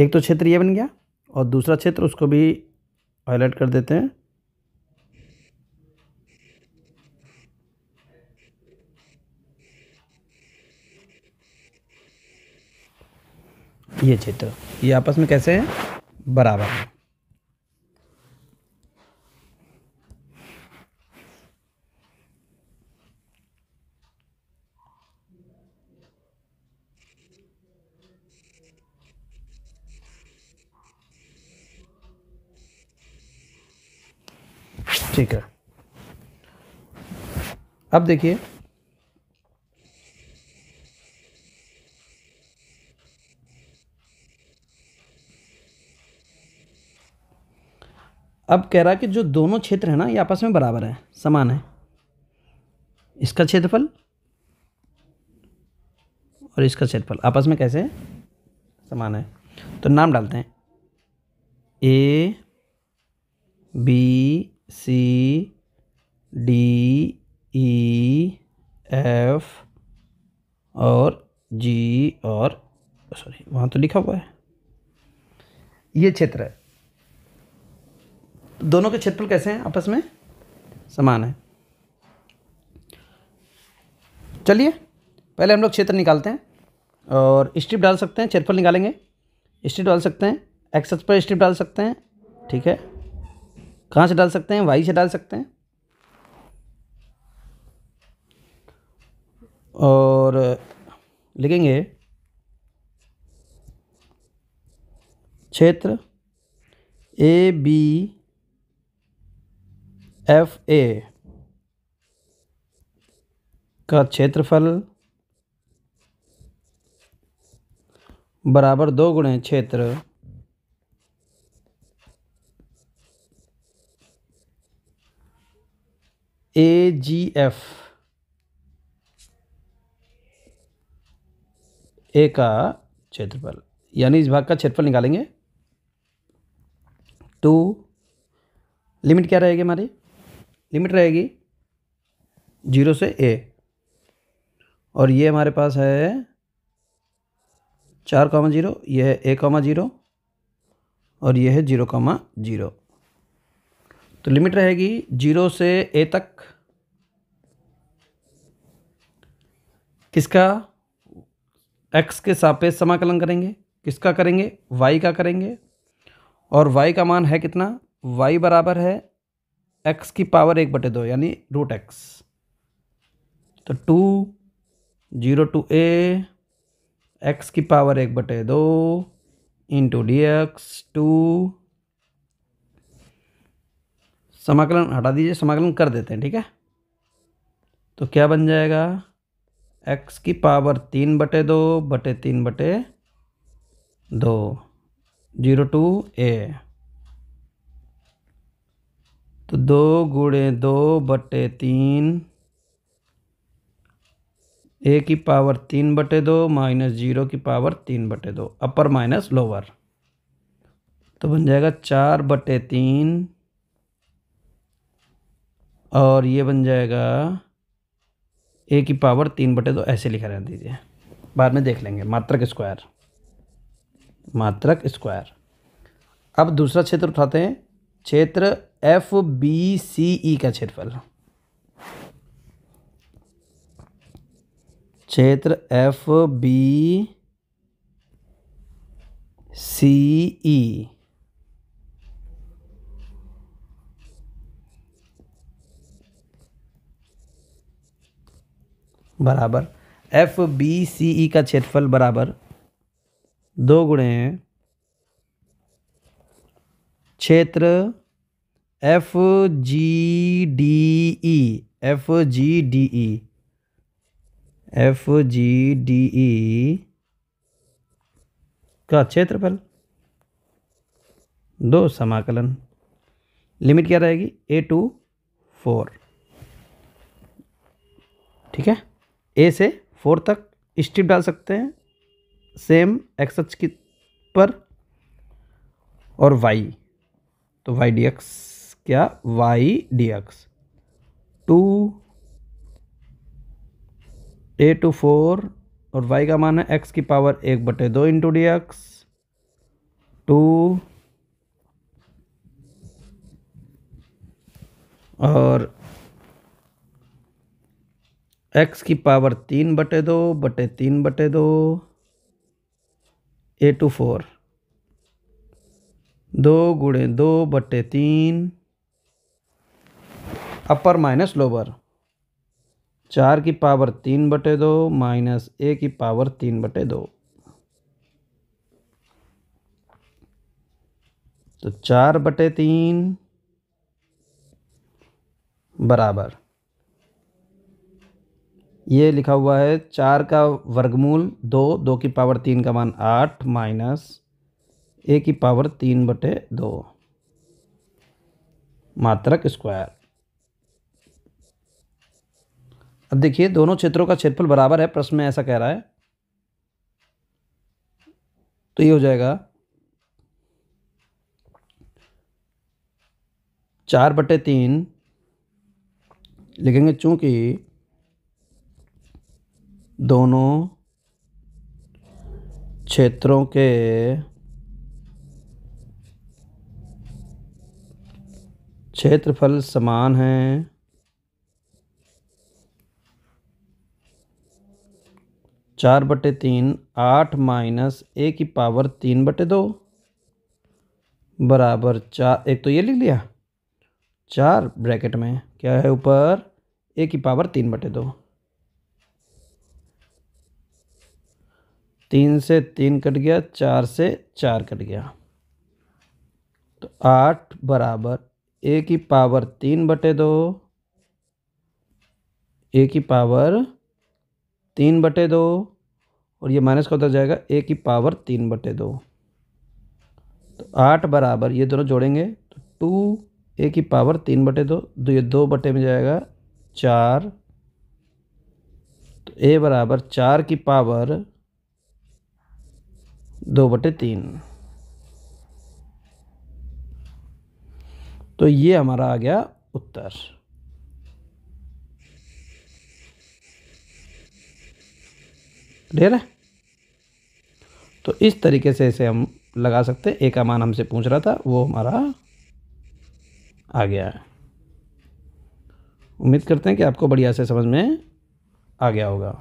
एक तो क्षेत्र ये बन गया और दूसरा क्षेत्र उसको भी हाईलाइट कर देते हैं ये क्षेत्र ये आपस में कैसे हैं बराबर हैं ठीक है अब देखिए अब कह रहा कि जो दोनों क्षेत्र है ना ये आपस में बराबर है समान है इसका क्षेत्रफल और इसका क्षेत्रफल आपस में कैसे समान है तो नाम डालते हैं A B C D E F और जी और सॉरी वहाँ तो लिखा हुआ है ये क्षेत्र है दोनों के क्षेत्रफल कैसे हैं आपस में समान है चलिए पहले हम लोग क्षेत्र निकालते हैं और स्ट्रिप डाल सकते हैं क्षेत्रफल निकालेंगे स्ट्रिप डाल सकते हैं एक्सेस पर स्ट्रिप डाल सकते हैं ठीक है कहाँ से डाल सकते हैं वाई से डाल सकते हैं और लिखेंगे क्षेत्र ए बी एफ ए का क्षेत्रफल बराबर दो गुणे क्षेत्र ए जी एफ ए का क्षेत्रफल यानी इस भाग का क्षेत्रफल निकालेंगे तो लिमिट क्या रहेगी हमारी लिमिट रहेगी जीरो से ए और ये हमारे पास है चार कॉमा जीरो ये है ए कॉमा जीरो और ये है जीरो कॉमा जीरो तो लिमिट रहेगी जीरो से ए तक किसका एक्स के सापेक्ष समाकलन करेंगे किसका करेंगे वाई का करेंगे और वाई का मान है कितना वाई बराबर है एक्स की पावर एक बटे दो यानी रूट एक्स तो two zero to A x की पावर एक बटे दो इंटू डी एक्स टू समाकलन हटा दीजिए समाकलन कर देते हैं ठीक है तो क्या बन जाएगा एक्स की पावर तीन बटे दो बटे तीन बटे दो जीरो टू ए तो दो गुड़े दो बटे तीन ए की पावर तीन बटे दो माइनस जीरो की पावर तीन बटे दो अपर माइनस लोअर तो बन जाएगा चार बटे तीन और ये बन जाएगा ए की पावर तीन बटे दो ऐसे लिखा रह दीजिए बाद में देख लेंगे मात्रक स्क्वायर मात्रक स्क्वायर अब दूसरा क्षेत्र उठाते हैं क्षेत्र एफ बी सी ई का क्षेत्रफल क्षेत्र एफ बी सी ई बराबर एफ बी सी ई का क्षेत्रफल बराबर दो गुणे क्षेत्र F G D E F G D E F G D E का क्षेत्रफल दो समाकलन लिमिट क्या रहेगी ए टू फोर ठीक है ए से फोर तक स्ट्रिप डाल सकते हैं सेम एक्स एच की पर और वाई तो वाई डी एक्स क्या y d x two a two four और वाई का मान है एक्स की पावर एक बटे दो इंटू डी एक्स टू और एक्स की पावर तीन बटे दो बटे तीन बटे दो ए टू फोर दो गुणे दो बटे तीन अपर माइनस लोअर चार की पावर तीन बटे दो माइनस ए की पावर तीन बटे दो तो चार बटे तीन बराबर ये लिखा हुआ है चार का वर्गमूल दो दो की पावर तीन का मान आठ माइनस ए की पावर तीन बटे दो मात्रक स्क्वायर अब देखिए दोनों क्षेत्रों का क्षेत्रफल बराबर है प्रश्न में ऐसा कह रहा है तो ये हो जाएगा चार बटे तीन लिखेंगे चूंकि दोनों क्षेत्रों के क्षेत्रफल समान हैं चार बटे तीन आठ माइनस ए की पावर तीन बटे दो बराबर चार एक तो ये लिख लिया चार ब्रैकेट में क्या है ऊपर ए की पावर तीन बटे दो तीन से तीन कट गया चार से चार कट गया तो आठ बराबर ए की पावर तीन बटे दो ए की पावर तीन बटे दो और ये माइनस का उतर जाएगा ए की पावर तीन बटे दो तो आठ बराबर ये दोनों जोड़ेंगे तो टू ए की पावर तीन बटे दो तो ये दो बटे में जाएगा चार तो ए बराबर चार की पावर दो बटे तीन तो ये हमारा आ गया उत्तर क्लियर है तो इस तरीके से इसे हम लगा सकते हैं एक अमान हमसे पूछ रहा था वो हमारा आ गया है उम्मीद करते हैं कि आपको बढ़िया से समझ में आ गया होगा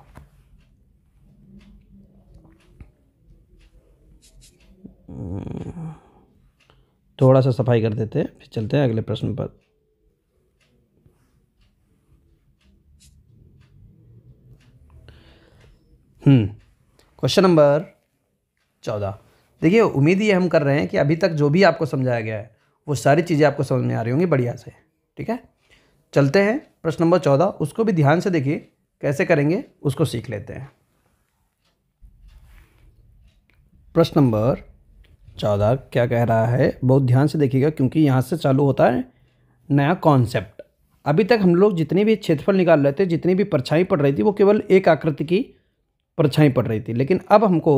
थोड़ा सा सफाई कर देते हैं फिर चलते हैं अगले प्रश्न पर हम्म, क्वेश्चन नंबर चौदह देखिए उम्मीद ये हम कर रहे हैं कि अभी तक जो भी आपको समझाया गया है वो सारी चीज़ें आपको समझ में आ रही होंगी बढ़िया से ठीक है चलते हैं प्रश्न नंबर चौदह उसको भी ध्यान से देखिए कैसे करेंगे उसको सीख लेते हैं प्रश्न नंबर चौदह क्या कह रहा है बहुत ध्यान से देखिएगा क्योंकि यहाँ से चालू होता है नया कॉन्सेप्ट अभी तक हम लोग जितने भी क्षेत्रफल निकाल रहे थे जितनी भी परछाई पड़ रही थी वो केवल एक आकृति की परछाई पड़ रही थी लेकिन अब हमको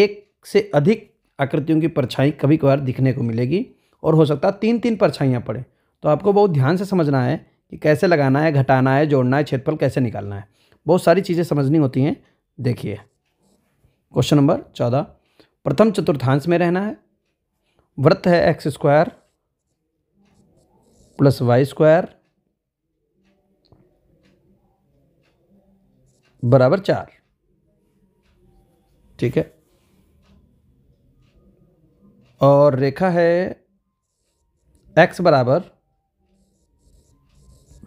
एक से अधिक आकृतियों की परछाई कभी कभार दिखने को मिलेगी और हो सकता है तीन तीन परछाइयाँ पड़े तो आपको बहुत ध्यान से समझना है कि कैसे लगाना है घटाना है जोड़ना है क्षेत्रफल कैसे निकालना है बहुत सारी चीज़ें समझनी होती हैं देखिए क्वेश्चन नंबर चौदह प्रथम चतुर्थांश में रहना है वृत्त है x square plus y square बराबर चार ठीक है और रेखा है एक्स बराबर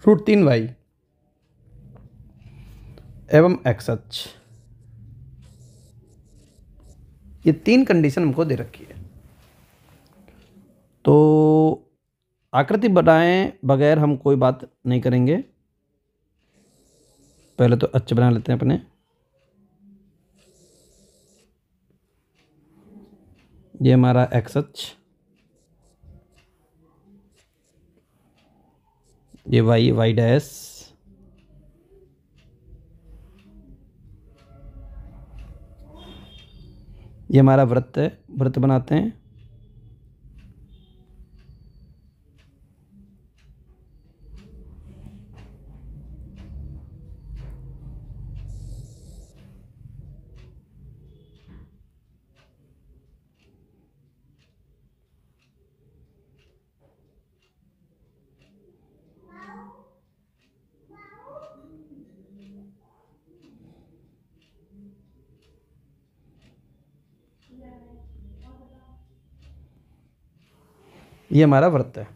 रूट तीन वाई एवं एक्स अच्छा ये तीन कंडीशन हमको दे रखी है तो आकृति बनाए बगैर हम कोई बात नहीं करेंगे पहले तो अच्छे बना लेते हैं अपने ये हमारा एक्स अच ये वाई वाई डैश ये हमारा व्रत है व्रत बनाते हैं ये हमारा व्रत है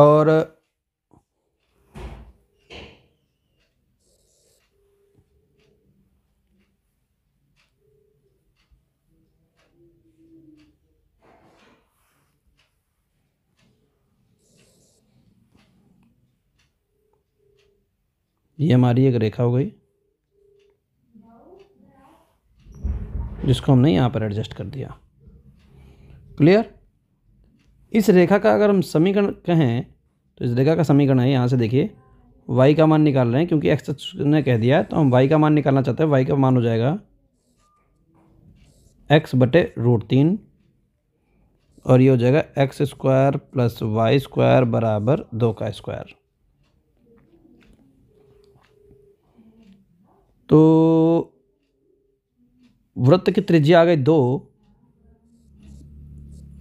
और ये हमारी एक रेखा हो गई जिसको हमने यहाँ पर एडजस्ट कर दिया क्लियर इस रेखा का अगर हम समीकरण कहें तो इस रेखा का समीकरण है यहाँ से देखिए वाई का मान निकाल रहे हैं क्योंकि एक्स ने कह दिया है तो हम वाई का मान निकालना चाहते हैं वाई का मान हो जाएगा एक्स बटे रूट तीन और ये हो जाएगा x square plus y square बराबर दो का स्क्वायर तो वृत्त की त्रिज्या आ गई दो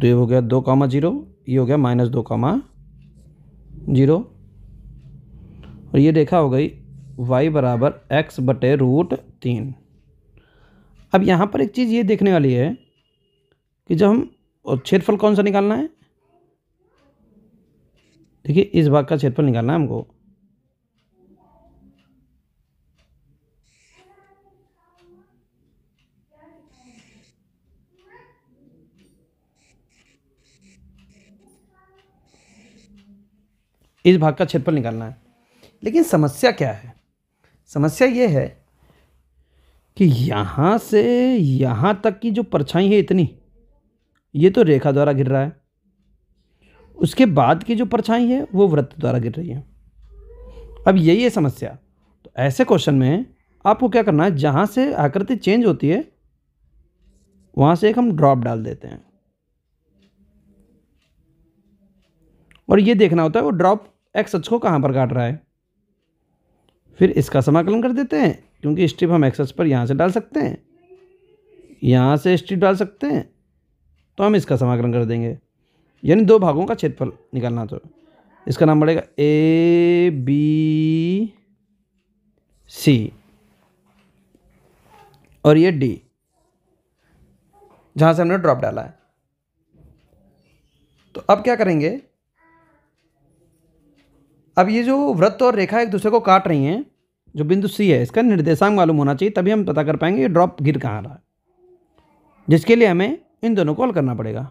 तो ये हो गया दो कामा ज़ीरो ये हो गया माइनस दो कामा ज़ीरो और ये देखा हो गई वाई बराबर एक्स बटे रूट तीन अब यहाँ पर एक चीज़ ये देखने वाली है कि जब हम क्षेत्रफल कौन सा निकालना है देखिए इस भाग का क्षेत्रफल निकालना है हमको इस भाग का क्षेत्रफल निकालना है लेकिन समस्या क्या है समस्या ये है कि यहाँ से यहाँ तक की जो परछाई है इतनी ये तो रेखा द्वारा गिर रहा है उसके बाद की जो परछाई है वो वृत्त द्वारा गिर रही है अब यही है समस्या तो ऐसे क्वेश्चन में आपको क्या करना है जहाँ से आकृति चेंज होती है वहाँ से एक हम ड्रॉप डाल देते हैं और ये देखना होता है वो ड्रॉप एक्स अक्ष को कहाँ पर काट रहा है फिर इसका समाकलन कर देते हैं क्योंकि स्ट्रिप हम एक्स एच पर यहाँ से डाल सकते हैं यहाँ से स्ट्रिप डाल सकते हैं तो हम इसका समाकलन कर देंगे यानी दो भागों का क्षेत्रफल निकालना तो इसका नाम पड़ेगा ए बी सी और ये डी जहाँ से हमने ड्रॉप डाला है तो अब क्या करेंगे अब ये जो वृत्त और रेखा एक दूसरे को काट रही हैं जो बिंदु सी है इसका निर्देशांक मालूम होना चाहिए तभी हम पता कर पाएंगे ये ड्रॉप गिर कहाँ रहा है जिसके लिए हमें इन दोनों को हल करना पड़ेगा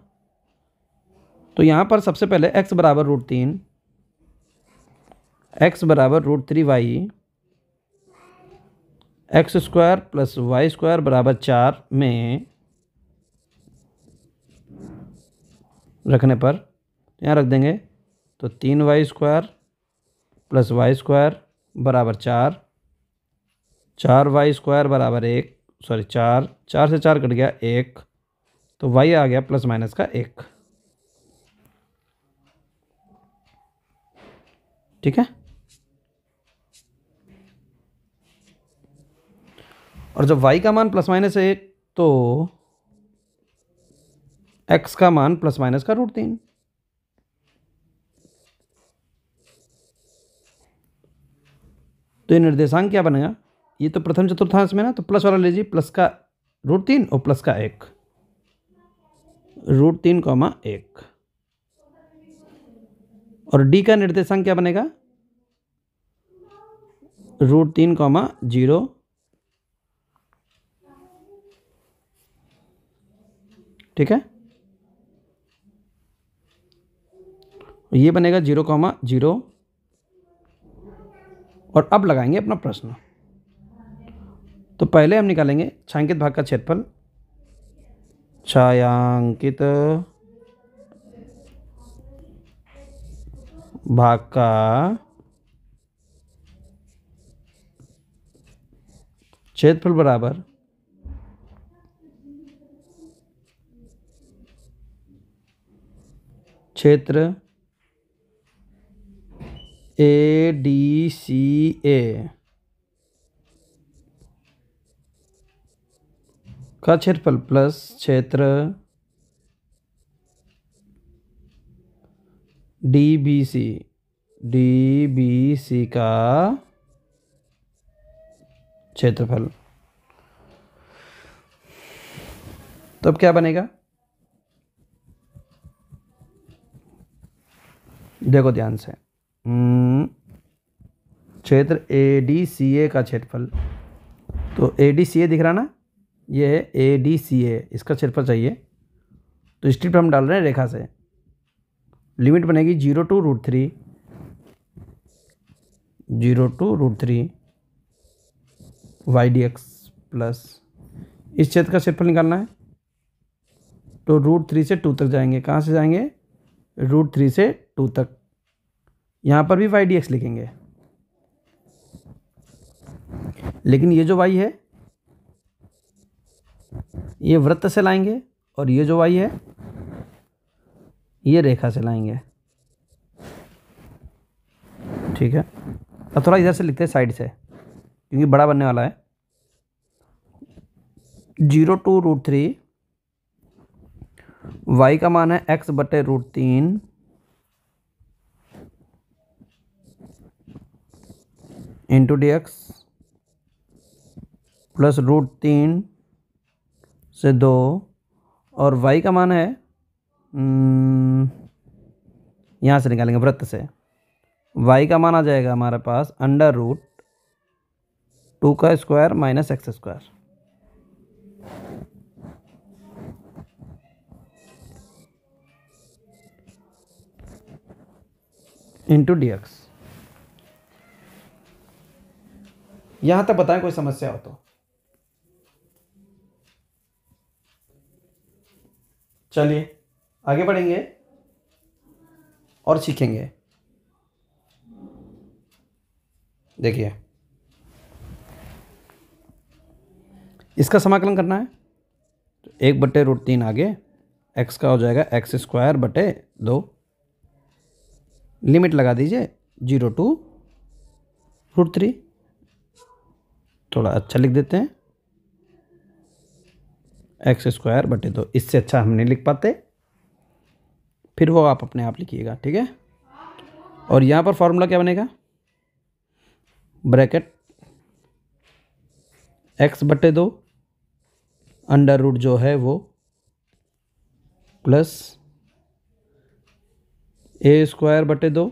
तो यहाँ पर सबसे पहले x बराबर रूट तीन एक्स बराबर root three y x square plus y square बराबर चार में रखने पर यहाँ रख देंगे तो तीन y square plus y square बराबर चार चार वाई स्क्वायर बराबर एक सॉरी चार चार से चार कट गया एक तो वाई आ गया प्लस माइनस का एक ठीक है और जब y का मान प्लस माइनस एक तो x का मान प्लस माइनस का रूट तीन तो ये निर्देशांक क्या बनेगा ये तो प्रथम चतुर्थांश में ना तो प्लस वाला लीजिए प्लस का रूट तीन और प्लस का एक रूट तीन कॉमा एक और डी का निर्देशांक क्या बनेगा रूट तीन कॉमा जीरो ठीक है ये बनेगा जीरो कॉमा जीरो और अब लगाएंगे अपना प्रश्न तो पहले हम निकालेंगे छायांकित भाग का क्षेत्रफल छायांकित भाग का क्षेत्रफल बराबर क्षेत्र ए डी सी ए का क्षेत्रफल प्लस क्षेत्र D B C D B C का क्षेत्रफल तो अब क्या बनेगा देखो ध्यान से हम्म, क्षेत्र ए डी सी ए का क्षेत्रफल तो ए डी सी ए दिख रहा ना ये है ए डी सी ए इसका क्षेत्रफल चाहिए तो स्ट्रिप हम डाल रहे हैं रेखा से लिमिट बनेगी zero to root three zero to root three y d x plus इस क्षेत्र का क्षेत्रफल निकालना है तो रूट थ्री से टू तक जाएंगे कहाँ से जाएंगे रूट थ्री से टू तक यहाँ पर भी वाई डी एक्स लिखेंगे लेकिन ये जो वाई है ये वृत्त से लाएंगे और ये जो वाई है ये रेखा से लाएंगे ठीक है अब थोड़ा इधर से लिखते हैं साइड से क्योंकि बड़ा बनने वाला है zero to root three y का मान है एक्स बटे रूट तीन into D x plus root तीन से दो और वाई का मान है हम्म, यहाँ से निकालेंगे वृत्त से वाई का मान आ जाएगा हमारे पास अंडर रूट टू का square minus x square into D x यहाँ तक बताएं कोई समस्या हो तो चलिए आगे बढ़ेंगे और सीखेंगे देखिए इसका समाकलन करना है तो एक बटे रूट तीन आगे एक्स का हो जाएगा एक्स स्क्वायर बटे दो लिमिट लगा दीजिए जीरो टू रूट थ्री थोड़ा अच्छा लिख देते हैं एक्स स्क्वायर बटे दो इससे अच्छा हम नहीं लिख पाते फिर वो आप अपने आप लिखिएगा ठीक है और यहाँ पर फॉर्मूला क्या बनेगा ब्रैकेट एक्स बटे दो अंडर रूट जो है वो प्लस ए स्क्वायर बटे दो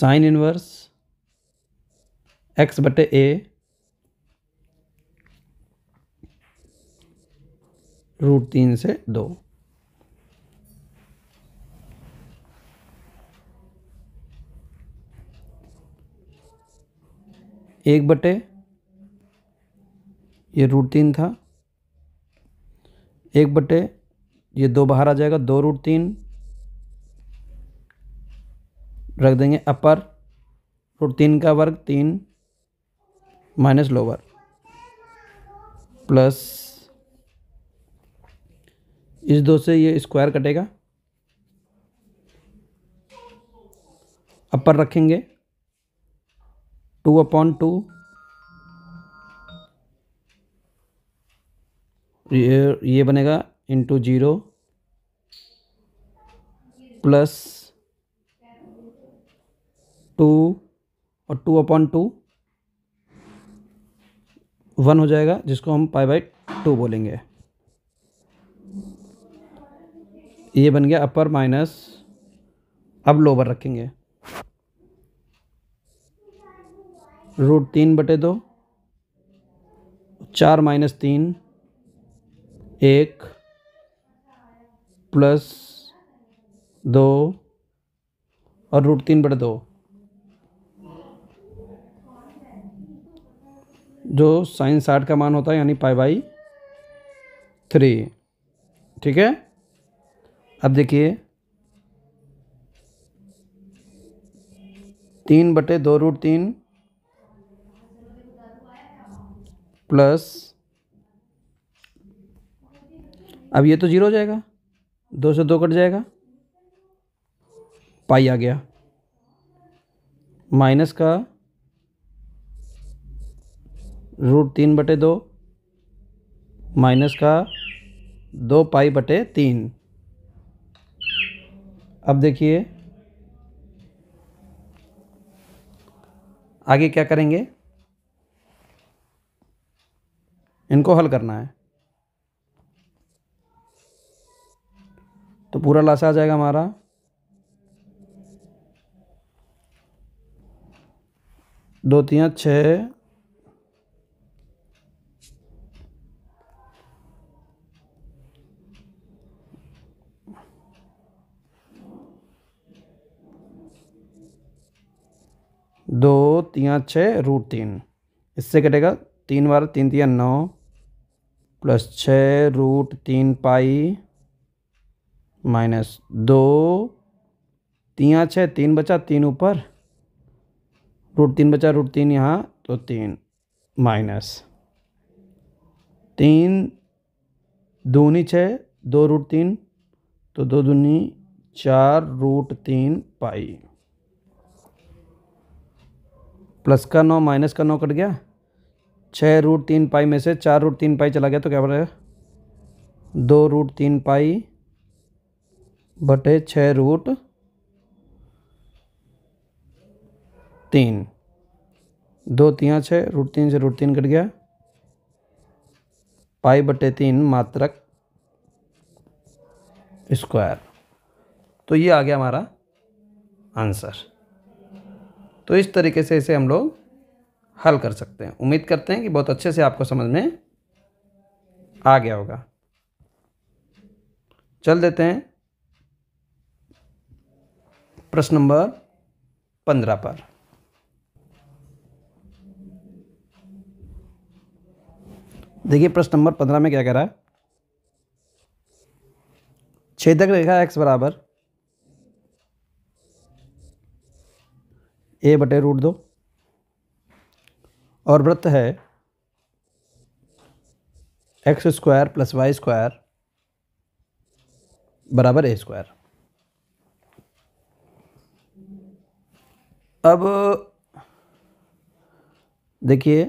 साइन इनवर्स एक्स बटे ए रूट तीन से दो एक बटे ये रूट तीन था एक बटे ये दो बाहर आ जाएगा दो रूट तीन रख देंगे अपर रूट तीन का वर्ग तीन माइनस लोअर प्लस इस दो से ये स्क्वायर कटेगा अपर रखेंगे टू अपॉन टू ये ये बनेगा इंटू जीरो प्लस टू और टू अपॉन टू वन हो जाएगा जिसको हम पाई बाई टू बोलेंगे ये बन गया अपर माइनस अब लोअर रखेंगे रूट तीन बटे दो चार माइनस तीन एक प्लस दो और रूट तीन बटे दो जो साइन साठ का मान होता है यानी पाई बाई थ्री ठीक है अब देखिए तीन बटे दो रूट तीन प्लस अब ये तो जीरो हो जाएगा दो से दो कट जाएगा पाई आ गया माइनस का रूट तीन बटे दो माइनस का दो पाई बटे तीन अब देखिए आगे क्या करेंगे इनको हल करना है तो पूरा लाशा आ जाएगा हमारा दो तीन छः दो तिया छः रूट तीन इससे कटेगा तीन बार तीन तिया नौ प्लस छः रूट तीन पाई माइनस दो तिया छः तीन बचा तीन ऊपर रूट तीन बचा रूट तीन यहाँ तो तीन माइनस तीन दूनी छः दो रूट तीन तो दो दूनी चार रूट तीन पाई प्लस का नौ माइनस का नौ कट गया छः रूट तीन पाई में से चार रूट तीन पाई चला गया तो क्या बनेगा दो रूट तीन पाई बटे छः रूट तीन दो तिया छः रूट तीन से रूट तीन कट गया पाई बटे तीन मात्रक स्क्वायर तो ये आ गया हमारा आंसर तो इस तरीके से इसे हम लोग हल कर सकते हैं उम्मीद करते हैं कि बहुत अच्छे से आपको समझ में आ गया होगा चल देते हैं प्रश्न नंबर पंद्रह पर देखिए प्रश्न नंबर पंद्रह में क्या कह रहा है छेदक रेखा एक्स बराबर ए बटे रूट दो और वृत्त है x square plus y square बराबर ए स्क्वायर अब देखिए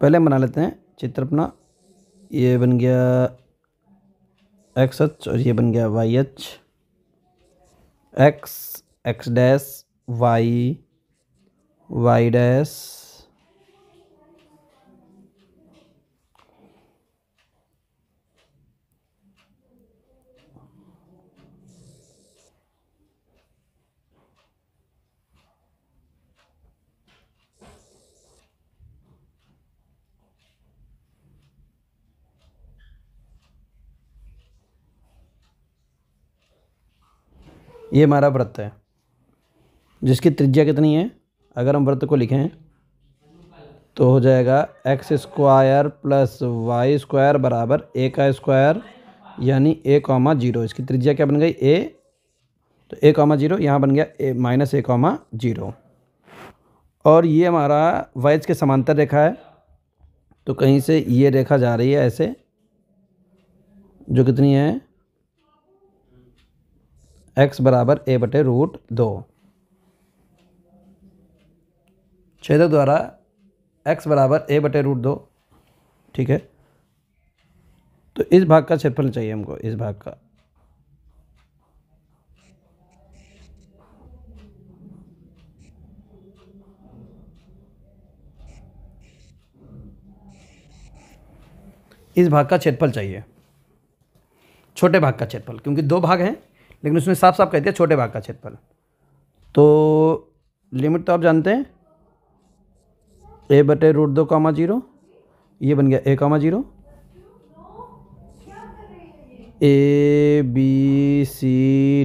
पहले बना लेते हैं चित्र अपना ये बन गया एक्स एच और ये बन गया y h x x dash y y dash ये हमारा व्रत है जिसकी त्रिज्या कितनी है अगर हम व्रत को लिखें तो हो जाएगा x square plus y square बराबर ए का स्क्वायर यानी ए कॉमा जीरो इसकी त्रिज्या क्या बन गई ए तो ए कॉमा जीरो यहाँ बन गया a minus a comma zero और ये हमारा वाइज के समांतर रेखा है तो कहीं से ये रेखा जा रही है ऐसे जो कितनी है एक्स बराबर ए बटे रूट दो छेद द्वारा एक्स बराबर ए बटे रूट दो ठीक है तो इस भाग का क्षेत्रफल चाहिए हमको इस भाग का इस भाग का क्षेत्रफल चाहिए छोटे भाग का क्षेत्रफल क्योंकि दो भाग हैं लेकिन उसमें साफ साफ कह दिया छोटे भाग का क्षेत्रफल तो लिमिट तो आप जानते हैं ए बटे रूट दो कामा जीरो ये बन गया a comma zero A B C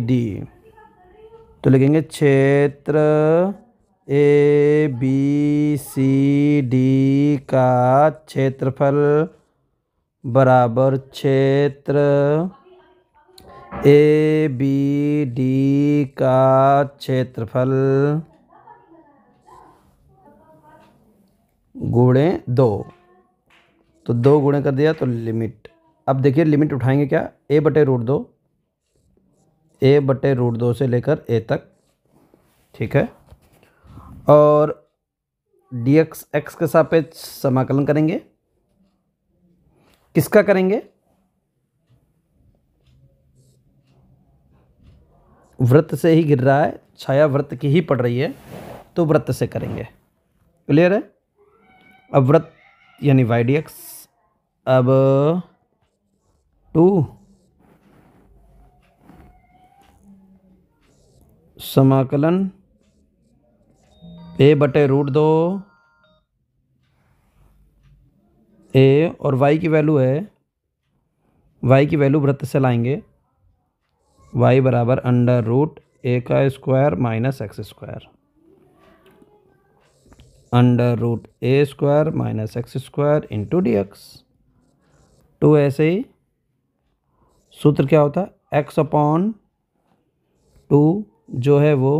D तो लिखेंगे क्षेत्र ए बी सी डी का क्षेत्रफल बराबर क्षेत्र ए बी डी का क्षेत्रफल गुणे दो तो दो गुणे कर दिया तो लिमिट अब देखिए लिमिट उठाएंगे क्या ए बटे रूट दो ए बटे रूट दो से लेकर ए तक ठीक है और डी एक्स एक्स के सापेक्ष समाकलन करेंगे किसका करेंगे व्रत से ही गिर रहा है छाया व्रत की ही पड़ रही है तो व्रत से करेंगे क्लियर है अब व्रत यानी वाई डी एक्स अब टू समाकलन ए बटे रूट दो ए और वाई की वैल्यू है वाई की वैल्यू व्रत से लाएंगे वाई बराबर अंडर रूट ए का square minus x square under root a square minus x square into D x two ऐसे ही सूत्र क्या होता है एक्स अपॉन टू जो है वो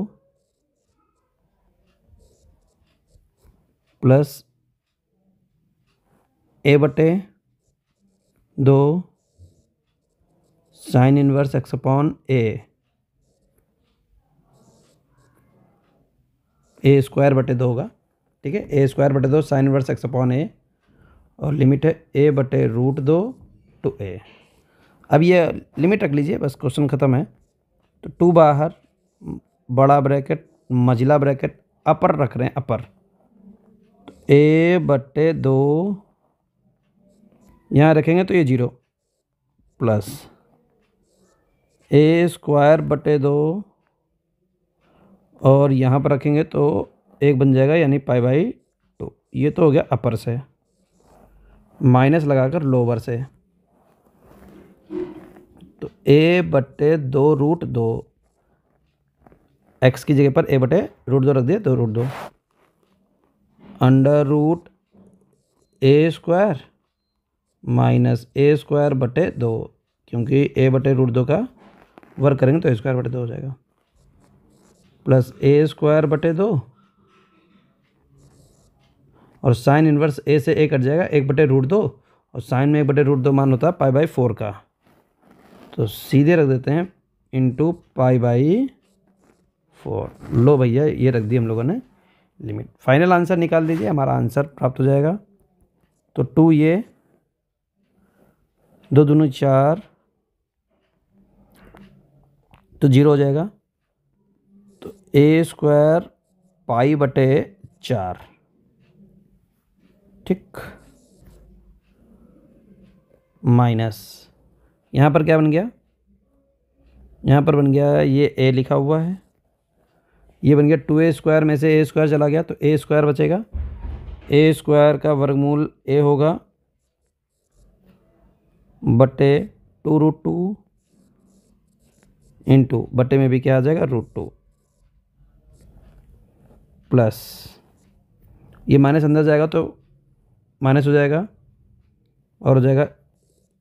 प्लस ए बटे दो sine inverse x upon a a square बटे दो होगा ठीक है ए स्क्वायर बटे दो sine inverse x upon a और लिमिट है ए बटे रूट दो टू ए अब ये लिमिट रख लीजिए बस क्वेश्चन ख़त्म है तो टू बाहर बड़ा ब्रैकेट मझिला ब्रैकेट अपर रख रहे हैं अपर तो ए बटे दो यहाँ रखेंगे तो ये जीरो प्लस ए स्क्वायर बटे दो और यहाँ पर रखेंगे तो एक बन जाएगा यानी पाई बाई टू ये तो हो गया अपर से माइनस लगाकर लोअर से तो ए बटे दो रूट दो एक्स की जगह पर ए बटे रूट दो रख दिया दो रूट दो under root a square minus a square बटे दो क्योंकि ए बटे रूट दो का वर्क करेंगे तो ए स्क्वायर बटे दो हो जाएगा प्लस ए स्क्वायर बटे दो और साइन इन्वर्स ए से ए कट जाएगा एक बटे रूट दो और साइन में एक बटे रूट दो मान होता है पाई बाई फोर का तो सीधे रख देते हैं इंटू पाई बाई फोर लो भैया ये रख दी हम लोगों ने लिमिट फाइनल आंसर निकाल दीजिए हमारा आंसर प्राप्त हो जाएगा तो टू ये दो दोनों चार तो जीरो हो जाएगा तो ए स्क्वायर पाई बटे चार ठीक माइनस यहाँ पर क्या बन गया यहाँ पर बन गया ये ए लिखा हुआ है ये बन गया टू ए स्क्वायर में से ए स्क्वायर चला गया तो ए स्क्वायर बचेगा ए स्क्वायर का वर्गमूल ए होगा बटे टू रूट टू इंटू बटे में भी क्या आ जाएगा रूट टू प्लस ये माइनस अंदर जाएगा तो माइनस हो जाएगा और हो जाएगा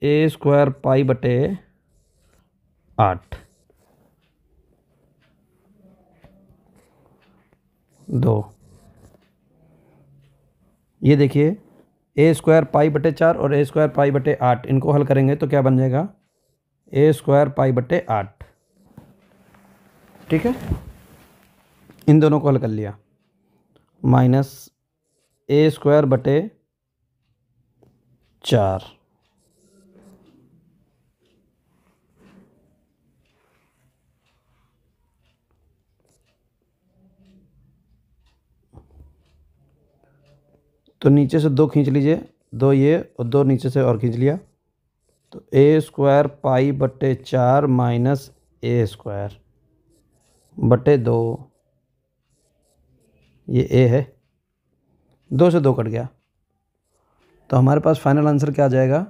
ए स्क्वायर पाई बटे आठ दो ये देखिए ए स्क्वायर पाई बटे चार और ए स्क्वायर पाई बटे आठ इनको हल करेंगे तो क्या बन जाएगा ए स्क्वायर पाई बटे आठ ठीक है इन दोनों को हल कर लिया माइनस ए स्क्वायर बटे चार तो नीचे से दो खींच लीजिए दो ये और दो नीचे से और खींच लिया तो ए स्क्वायर पाई बटे चार माइनस ए स्क्वायर बटे दो ये ए है दो से दो कट गया तो हमारे पास फाइनल आंसर क्या आ जाएगा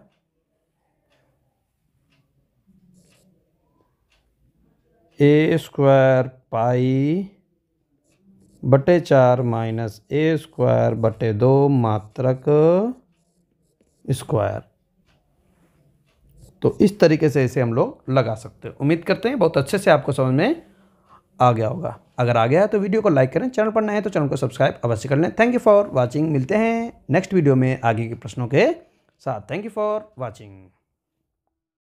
ए स्क्वायर पाई बटे चार माइनस ए स्क्वायर बटे दो मात्रक स्क्वायर तो इस तरीके से इसे हम लोग लगा सकते हैं उम्मीद करते हैं बहुत अच्छे से आपको समझ में आ गया होगा अगर आ गया है तो वीडियो को लाइक करें चैनल पर नए हैं तो चैनल को सब्सक्राइब अवश्य कर लें थैंक यू फॉर वॉचिंग मिलते हैं नेक्स्ट वीडियो में आगे के प्रश्नों के साथ थैंक यू फॉर वॉचिंग